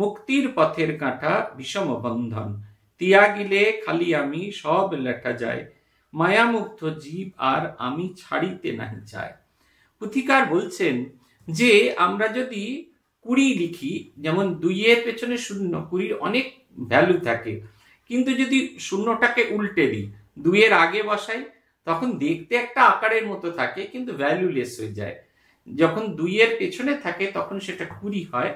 মুক্তির পথের কাঁটা বিষম বন্ধন তিয়াগিলে খালি আমি সব লেখা যায় মায়ামুগ্ধ জীব আর আমি ছাড়িতে নাহি চায় পুথিকার বলছেন যে আমরা যদি কুড়ি লিখি যেমন দুইয়ের পেছনে শূন্য কুড়ির অনেক ভ্যালু থাকে কিন্তু যদি শূন্যটাকে উল্টে দিই দুইয়ের আগে বসাই তখন দেখতে একটা আকারের মতো থাকে কিন্তু ভ্যালুলেস হয়ে যায় যখন দুইয়ের পেছনে থাকে তখন সেটা কুড়ি হয়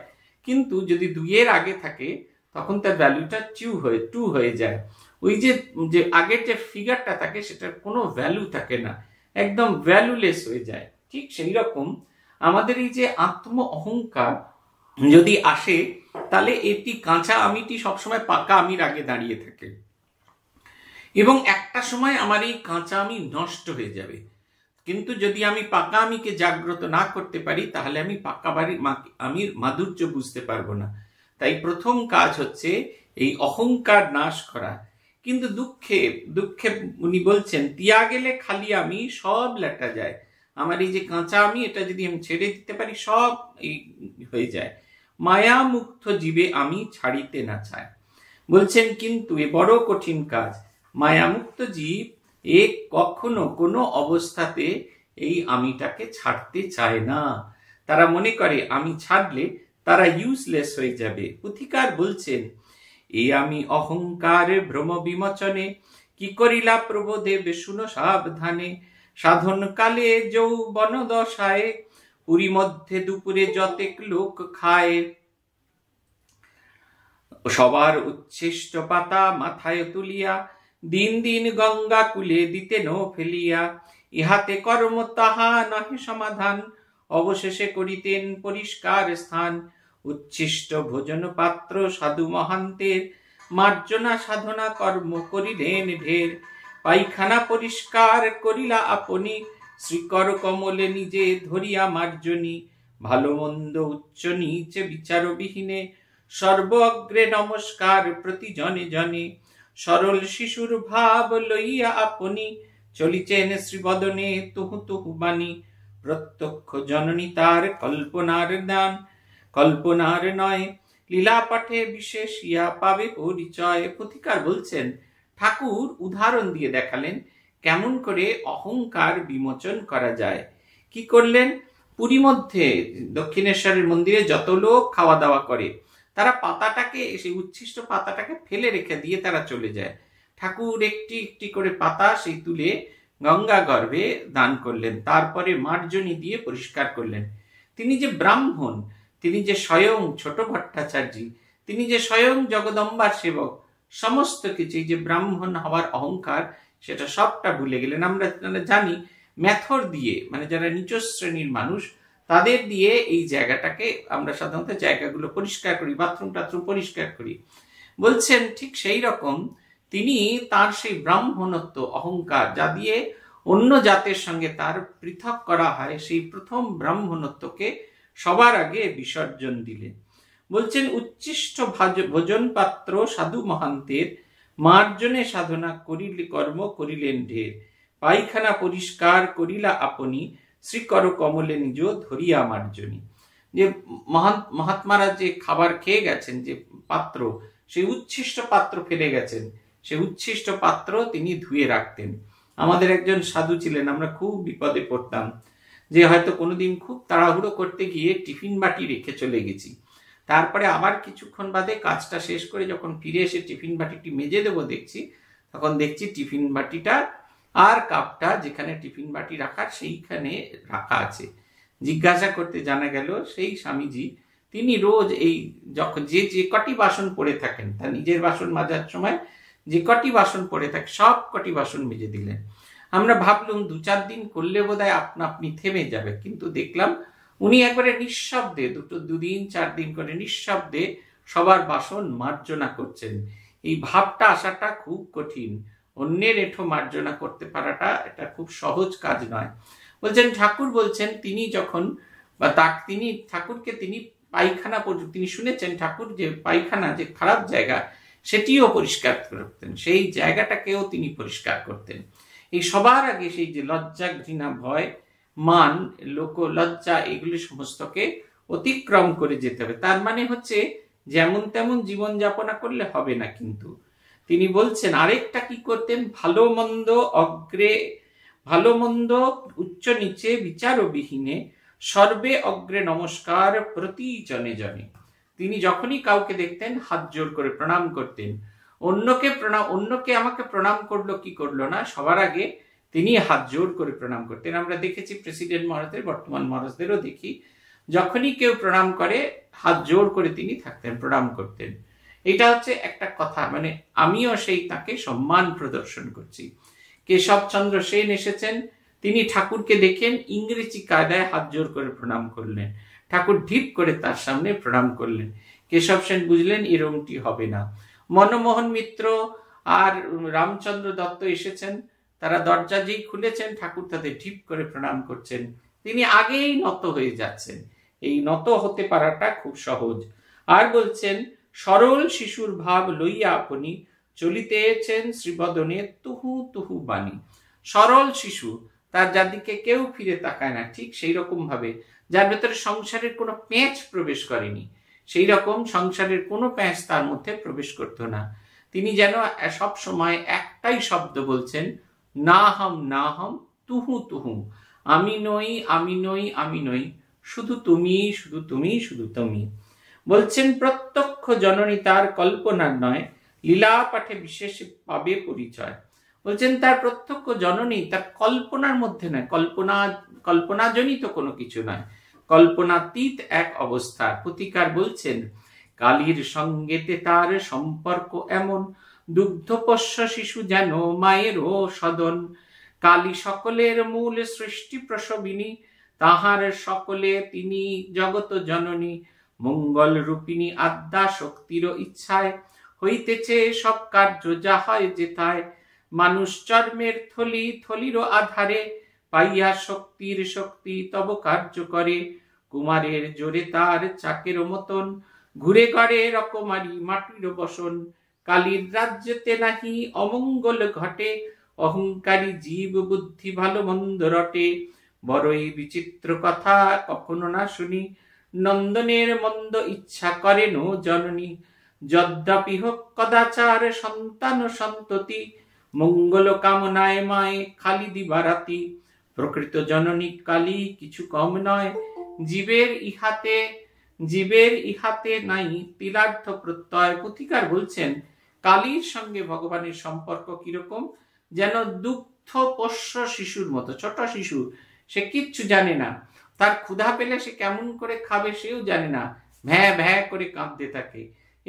কিন্তু যদি দুইয়ের আগে থাকে তখন তার ভ্যালুটা চিউ হয়ে টু হয়ে যায় ওই যে যে আগের যে ফিগারটা থাকে সেটার কোনো ভ্যালু থাকে না একদম ভ্যালুলেস হয়ে যায় ঠিক সেই রকম আমাদের এই যে আত্ম অহংকার যদি আসে তাহলে এটি কাঁচা আমিটি সবসময় পাকা আমির আগে দাঁড়িয়ে থাকে এবং একটা সময় আমার এই কাঁচা আমি নষ্ট হয়ে যাবে কিন্তু যদি আমি পাকা আমিকে জাগ্রত না করতে পারি তাহলে আমি পাকা বাড়ির আমির মাধুর্য বুঝতে পারবো না তাই প্রথম কাজ হচ্ছে এই অহংকার নাশ করা কিন্তু দুঃখে দুঃখে উনি বলছেন তিয়া গেলে খালি আমি সব লেটা যায় আমার এই যে কাঁচা আমি এটা যদি আমি ছেড়ে দিতে পারি সব এই হয়ে যায় মায়া মুক্ত জীবে আমি ছাড়িতে না চাই বলছেন কিন্তু এ বড় কঠিন কাজ মায়ামুক্ত জীব এ কখনো কোনো অবস্থাতে এই আমিটাকে ছাড়তে চায় না তারা মনে করে আমি ছাড়লে তারা ইউজলেস হয়ে যাবে পুথিকার বলছেন এ আমি অহংকার ভ্রম বিমোচনে কি করিলা প্রবোধে বেশুন সাবধানে সাধন সাধনকালে যৌবন দশায় পুরী মধ্যে দুপুরে যতেক লোক খায় সবার উচ্ছিষ্ট পাতা মাথায় তুলিয়া দিন দিন গঙ্গা কুলে দিতে নো ফেলিয়া ইহাতে কর্ম তাহা নহে সমাধান অবশেষে করিতেন পরিষ্কার স্থান উচ্ছিষ্ট ভোজন পাত্র সাধু মহান্তের মার্জনা সাধনা কর্ম করিলেন ঢের পায়খানা পরিষ্কার করিলা আপনি শ্রীকর কমলে নিজে ধরিয়া মার্জনী ভালো মন্দ উচ্চ নিচে বিচারবিহীনে সর্ব অগ্রে নমস্কার প্রতি জনে জনে সরল শিশুর ভাব লইয়া আপনি চলিছেন শ্রীবদনে তুহু তুহু বাণী প্রত্যক্ষ জননী তার কল্পনার দান কল্পনার নয় লীলা পাঠে বিশেষ ইয়া পাবে পরিচয় পুথিকার বলছেন ঠাকুর উদাহরণ দিয়ে দেখালেন কেমন করে অহংকার বিমোচন করা যায় কি করলেন পুরী মধ্যে দক্ষিণেশ্বরের মন্দিরে যত লোক খাওয়া দাওয়া করে তারা পাতাটাকে সেই উচ্ছিষ্ট পাতাটাকে ফেলে রেখে দিয়ে তারা চলে যায় ঠাকুর একটি একটি করে পাতা সেই তুলে গঙ্গা গর্ভে দান করলেন তারপরে মার্জনী দিয়ে পরিষ্কার করলেন তিনি যে ব্রাহ্মণ তিনি যে স্বয়ং ছোট ভট্টাচার্যী তিনি যে স্বয়ং জগদম্বার সেবক সমস্ত কিছু যে ব্রাহ্মণ হওয়ার অহংকার সেটা সবটা ভুলে গেলেন আমরা জানি ম্যাথর দিয়ে মানে যারা নিচ শ্রেণীর মানুষ তাদের দিয়ে এই জায়গাটাকে আমরা সাধারণত জায়গাগুলো পরিষ্কার করি বাথরুম টাথরুম পরিষ্কার করি বলছেন ঠিক সেই রকম তিনি তার সেই ব্রাহ্মণত্ব অহংকার যা দিয়ে অন্য জাতের সঙ্গে তার পৃথক করা হয় সেই প্রথম ব্রাহ্মণত্বকে সবার আগে বিসর্জন দিলেন বলছেন উচ্ছিষ্ট ভোজন পাত্র সাধু মহান্তের মার্জনে সাধনা করিলে কর্ম করিলেন ঢের পায়খানা পরিষ্কার করিলা আপনি শ্রীকর কমলে নিজ ধরিয়া মার্জনী যে মহাত্মারা যে খাবার খেয়ে গেছেন যে পাত্র সেই উচ্ছিষ্ট পাত্র ফেলে গেছেন সে উচ্ছিষ্ট পাত্র তিনি ধুয়ে রাখতেন আমাদের একজন সাধু ছিলেন আমরা খুব বিপদে পড়তাম যে হয়তো কোনোদিন খুব তাড়াহুড়ো করতে গিয়ে টিফিন বাটি রেখে চলে গেছি তারপরে আবার কিছুক্ষণ বাদে কাজটা শেষ করে যখন ফিরে এসে টিফিন বাটিটি মেজে দেবো দেখছি তখন দেখছি টিফিন বাটিটা আর কাপটা যেখানে টিফিন বাটি রাখার সেইখানে রাখা আছে জিজ্ঞাসা করতে জানা গেল সেই স্বামীজি তিনি রোজ এই যখন যে যে কটি বাসন পড়ে থাকেন তার নিজের বাসন মাজার সময় যে কটি বাসন পড়ে থাকে সব কটি বাসন মেজে দিলেন আমরা ভাবলুম দু চার দিন করলে বোধহয় আপনা আপনি থেমে যাবে কিন্তু দেখলাম উনি একবারে নিঃশব্দে দুটো দুদিন চার দিন করে নিঃশব্দে সবার বাসন মার্জনা করছেন এই ভাবটা আসাটা খুব কঠিন অন্যের এঠো মার্জনা করতে পারাটা এটা খুব সহজ কাজ নয় বলছেন ঠাকুর বলছেন তিনি যখন বা তা তিনি ঠাকুরকে তিনি পায়খানা তিনি শুনেছেন ঠাকুর যে পায়খানা যে খারাপ জায়গা সেটিও পরিষ্কার করতেন সেই জায়গাটাকেও তিনি পরিষ্কার করতেন এই সবার আগে সেই যে লজ্জা ঘৃণা ভয় মান লোক লজ্জা এগুলি সমস্তকে অতিক্রম করে যেতে হবে তার মানে হচ্ছে যেমন তেমন জীবন যাপনা করলে হবে না কিন্তু তিনি বলছেন আরেকটা কি করতেন ভালো মন্দ অগ্রে ভালো মন্দ উচ্চ নিচে বিচারবিহীনে সর্বে অগ্রে নমস্কার প্রতি জনে জনে তিনি যখনই কাউকে দেখতেন হাত জোর করে প্রণাম করতেন অন্যকে প্রণাম অন্যকে আমাকে প্রণাম করলো কি করলো না সবার আগে তিনি হাত জোর করে প্রণাম করতেন আমরা দেখেছি প্রেসিডেন্ট মহারাজের বর্তমান মহারাজদেরও দেখি যখনই কেউ প্রণাম করে হাত জোর করে তিনি থাকতেন প্রণাম করতেন এটা হচ্ছে একটা কথা মানে আমিও সেই তাকে সম্মান প্রদর্শন করছি কেশবচন্দ্র সেন এসেছেন তিনি ঠাকুরকে দেখেন ইংরেজি কায়দায় হাত জোর করে প্রণাম করলেন ঠাকুর ঢিপ করে তার সামনে প্রণাম করলেন কেশব সেন বুঝলেন এরমটি হবে না মনমোহন মিত্র আর রামচন্দ্র দত্ত এসেছেন তারা দরজা যেই খুলেছেন ঠাকুর তাদের ঠিক করে প্রণাম করছেন তিনি আগেই নত হয়ে যাচ্ছেন এই নত হতে পারাটা খুব সহজ আর বলছেন সরল শিশুর ভাব লইয়া আপনি চলিতেছেন শ্রীবদনে তুহু তুহু বাণী সরল শিশু তার যাদিকে কেউ ফিরে তাকায় না ঠিক সেই রকম ভাবে যার ভেতরে সংসারের কোনো প্যাঁচ প্রবেশ করেনি সেই রকম সংসারের কোনো প্যাঁচ তার মধ্যে প্রবেশ করত না তিনি যেন সব সময় একটাই শব্দ বলছেন না হাম না তুহু তুহু আমি নই আমি নই আমি নই শুধু তুমি শুধু তুমি শুধু তুমি বলছেন প্রত্যক্ষ জননী তার কল্পনার নয় লীলা পাঠে বিশেষ পাবে পরিচয় বলছেন তার প্রত্যক্ষ জননী তার কল্পনার মধ্যে নয় কল্পনা কল্পনাজনিত কোনো কিছু নয় কল্পনাতীত এক অবস্থা প্রতিকার বলছেন কালীর সঙ্গেতে তার সম্পর্ক এমন দুগ্ধপোষ্য শিশু যেন মায়েরও সদন কালী সকলের মূল সৃষ্টি প্রসবিনী তাহার সকলে তিনি জগত জননী মঙ্গল রূপিণী আদ্যা শক্তির ইচ্ছায় হইতেছে সব কার্য যা হয় যেথায় মানুষ চর্মের থলি থলির আধারে পাইয়া শক্তির শক্তি তব কার্য করে কুমারের জোরে তার চাকের মতন ঘুরে গড়ে রকমারি মাটির বসন কালীর রাজ্যতে নাহি অমঙ্গল ঘটে অহংকারী জীব বুদ্ধি ভালো মন্দ রটে বড়ই বিচিত্র কথা কখনো না শুনি নন্দনের মন্দ ইচ্ছা করেন ও জননী যদ্যপি হোক কদাচার সন্তান সন্ততি মঙ্গল কামনায় মায়ে খালি দিবারাতি প্রকৃত জননী কালী কিছু কম নয় জীবের ইহাতে জীবের ইহাতে নাই তিলার্থ প্রত্যয় পুথিকার বলছেন কালীর সঙ্গে ভগবানের সম্পর্ক কিরকম যেন দুগ্ধ পোষ্য শিশুর মতো ছোট শিশু সে কিচ্ছু জানে না তার ক্ষুধা পেলে সে কেমন করে খাবে সেও জানে না ভ্যাঁ ভ্যাঁ করে কাঁদতে থাকে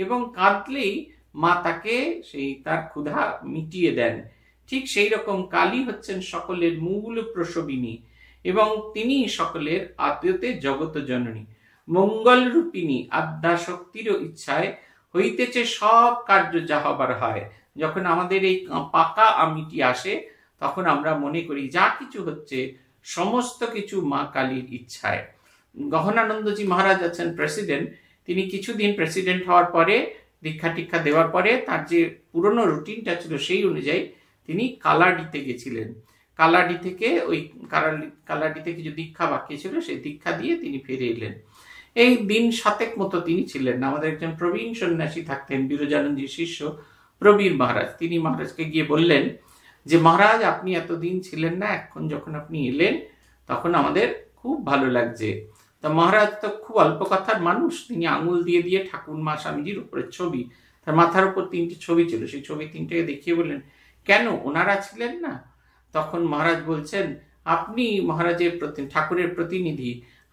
এবং কাঁদলেই মা তাকে সেই তার ক্ষুধা মিটিয়ে দেন ঠিক সেই রকম কালী হচ্ছেন সকলের মূল প্রসবিনী এবং তিনি সকলের আত্মীয়তে জগত জননী মঙ্গল রূপিনী আদ্যা শক্তিরও ইচ্ছায় হইতেছে সব কার্য যা হবার হয় যখন আমাদের এই পাকা আমিটি আসে তখন আমরা মনে করি যা কিছু হচ্ছে সমস্ত কিছু মা কালীর ইচ্ছায় গহনানন্দজি মহারাজ আছেন প্রেসিডেন্ট তিনি কিছুদিন প্রেসিডেন্ট হওয়ার পরে দীক্ষা টিক্ষা দেওয়ার পরে তার যে পুরনো রুটিনটা ছিল সেই অনুযায়ী তিনি কালাডিতে গেছিলেন কালাডি থেকে ওই কালাডি থেকে যে দীক্ষা বাকি ছিল সেই দীক্ষা দিয়ে তিনি ফিরে এলেন এই দিন সাতেক মতো তিনি ছিলেন আমাদের একজন প্রবীণ সন্ন্যাসী থাকতেন বিরজানন্দীর শিষ্য প্রবীর মহারাজ তিনি মহারাজকে গিয়ে বললেন যে মহারাজ আপনি এতদিন ছিলেন না এখন যখন আপনি এলেন তখন আমাদের খুব ভালো লাগছে তা মহারাজ তো খুব অল্প কথার মানুষ তিনি আঙুল দিয়ে দিয়ে ঠাকুর মা স্বামীজির উপরে ছবি তার মাথার উপর তিনটি ছবি ছিল সেই ছবি তিনটাকে দেখিয়ে বললেন কেন ওনারা ছিলেন না তখন মহারাজ বলছেন আপনি মহারাজের প্রতি ঠাকুরের প্রতিনিধি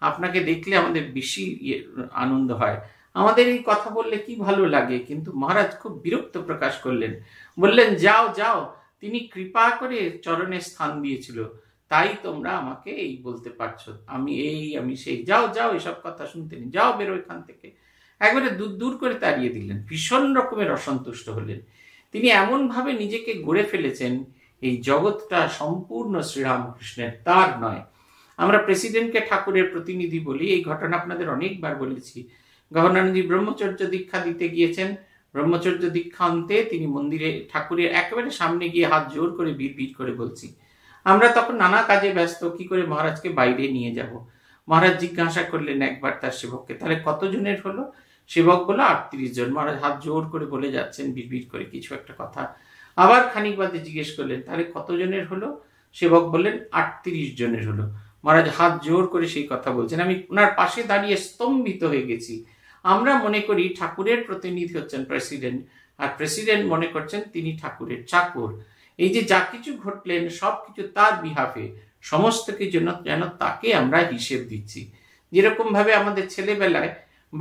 আপনাকে দেখলে আমাদের বেশি ইয়ে, আনন্দ হয় আমাদের এই কথা বললে কি ভালো লাগে কিন্তু মহারাজ খুব বিরক্ত প্রকাশ করলেন বললেন যাও যাও তিনি কৃপা করে চরণে স্থান দিয়েছিল তাই তোমরা আমাকে এই বলতে পারছো আমি এই আমি সেই যাও যাও এসব কথা শুনতে নি যাও বেরো এখান থেকে একবারে দূর দূর করে তাড়িয়ে দিলেন ভীষণ রকমের অসন্তুষ্ট হলেন তিনি এমনভাবে নিজেকে গড়ে ফেলেছেন এই জগৎটা সম্পূর্ণ শ্রীরামকৃষ্ণের তার নয় আমরা প্রেসিডেন্টকে ঠাকুরের প্রতিনিধি বলি এই ঘটনা আপনাদের অনেকবার বলেছি গহনানন্দী ব্রহ্মচর্য দীক্ষা দিতে গিয়েছেন ব্রহ্মচর্য দীক্ষা অন্তে তিনি মন্দিরে ঠাকুরের একেবারে সামনে গিয়ে হাত জোর করে বিড় করে বলছি আমরা তখন নানা কাজে ব্যস্ত কি করে মহারাজকে বাইরে নিয়ে যাব মহারাজ জিজ্ঞাসা করলেন একবার তার সেবককে তাহলে কতজনের হলো সেবক বলো আটত্রিশ জন মহারাজ হাত জোর করে বলে যাচ্ছেন বিড় করে কিছু একটা কথা আবার খানিক বাদে জিজ্ঞেস করলেন তাহলে কতজনের হলো সেবক বললেন আটত্রিশ জনের হলো মহারাজ হাত জোর করে সেই কথা বলছেন আমি ওনার পাশে দাঁড়িয়ে স্তম্ভিত হয়ে গেছি আমরা মনে করি ঠাকুরের প্রতিনিধি হচ্ছেন প্রেসিডেন্ট আর প্রেসিডেন্ট মনে করছেন তিনি ঠাকুরের চাকর এই যে যা কিছু ঘটলেন সব কিছু তার বিহাফে সমস্ত কিছু যেন তাকে আমরা হিসেব দিচ্ছি যেরকম ভাবে আমাদের ছেলেবেলায়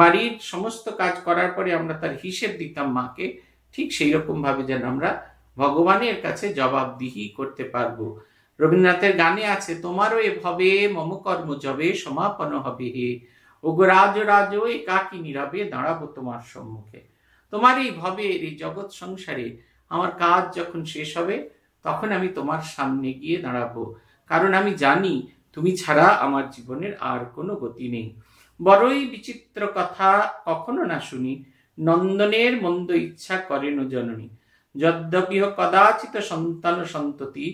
বাড়ির সমস্ত কাজ করার পরে আমরা তার হিসেব দিতাম মাকে ঠিক সেই রকম ভাবে যেন আমরা ভগবানের কাছে জবাবদিহি করতে পারবো রবীন্দ্রনাথের গানে আছে তোমারও এভাবে মম কর্ম জবে সমাপন হবে হে ওগরাজ রাজ একাকি নীরবে দাঁড়াবো তোমার সম্মুখে তোমার এই ভবের এই জগৎ সংসারে আমার কাজ যখন শেষ হবে তখন আমি তোমার সামনে গিয়ে দাঁড়াবো কারণ আমি জানি তুমি ছাড়া আমার জীবনের আর কোনো গতি নেই বড়ই বিচিত্র কথা কখনো না শুনি নন্দনের মন্দ ইচ্ছা করেন জননী যদ্যপিহ কদাচিত সন্তান সন্ততি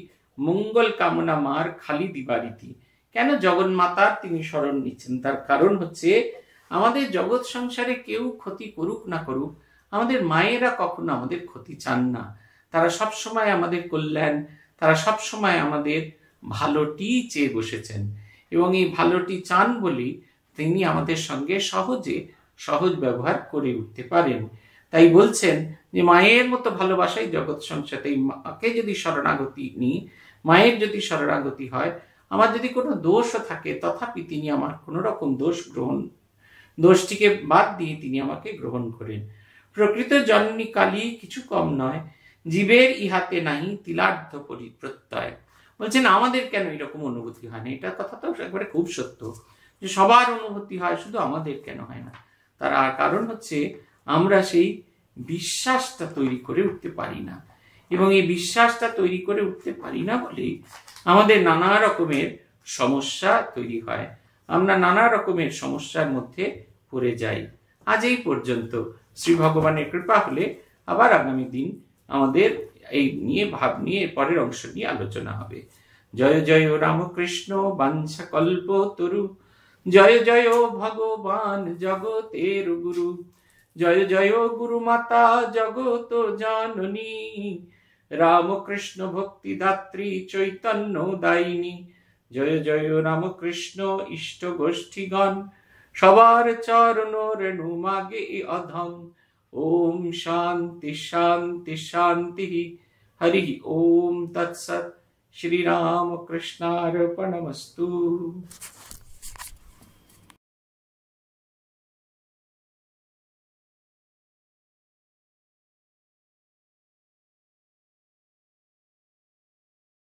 মঙ্গল কামনা মার খালি দিবারিতি কেন জগন্মাতার তিনি স্মরণ নিচ্ছেন তার কারণ হচ্ছে আমাদের জগৎ সংসারে কেউ ক্ষতি করুক না করুক আমাদের মায়েরা কখনো আমাদের ক্ষতি চান না তারা সবসময় আমাদের কল্যাণ তারা সবসময় আমাদের ভালোটি চেয়ে বসেছেন এবং এই ভালোটি চান বলি তিনি আমাদের সঙ্গে সহজে সহজ ব্যবহার করে উঠতে পারেন তাই বলছেন যে মায়ের মতো ভালোবাসাই জগৎ সংসার তাই মাকে যদি শরণাগতি নিই মায়ের যদি শরণাগতি হয় আমার যদি কোনো দোষও থাকে তথাপি তিনি আমার কোনো রকম দোষ গ্রহণ দোষটিকে বাদ দিয়ে তিনি আমাকে গ্রহণ করেন প্রকৃত জননী কালী কিছু কম নয় জীবের ইহাতে নাহি তিলার্ধ প্রত্যয় বলছেন আমাদের কেন এরকম অনুভূতি হয় না এটা কথা তো একবারে খুব সত্য যে সবার অনুভূতি হয় শুধু আমাদের কেন হয় না তার আর কারণ হচ্ছে আমরা সেই বিশ্বাসটা তৈরি করে উঠতে পারি না এবং এই বিশ্বাসটা তৈরি করে উঠতে পারি না বলে আমাদের নানা রকমের সমস্যা তৈরি হয় আমরা নানা রকমের সমস্যার মধ্যে পড়ে যাই আজ এই পর্যন্ত শ্রী ভগবানের কৃপা হলে আবার আগামী দিন আমাদের এই নিয়ে ভাব নিয়ে পরের অংশ নিয়ে আলোচনা হবে জয় জয় রামকৃষ্ণ বাঞ্ছা কল্প তরু জয় জয় ভগবান জগতের গুরু জয় জয় গুরু মাতা জগত জাননী রামকৃষ্ণ ভক্তিদাত্রী চৈতন্য দায়িনী জয় জয় রামকৃষ্ণ ইষ্ট গোষ্ঠীগণ সবার চরণ রেণু মাগে অধম ওম শান্তি শান্তি শান্তি হরি ওম তৎসৎ শ্রীরামকৃষ্ণার্পণমস্তু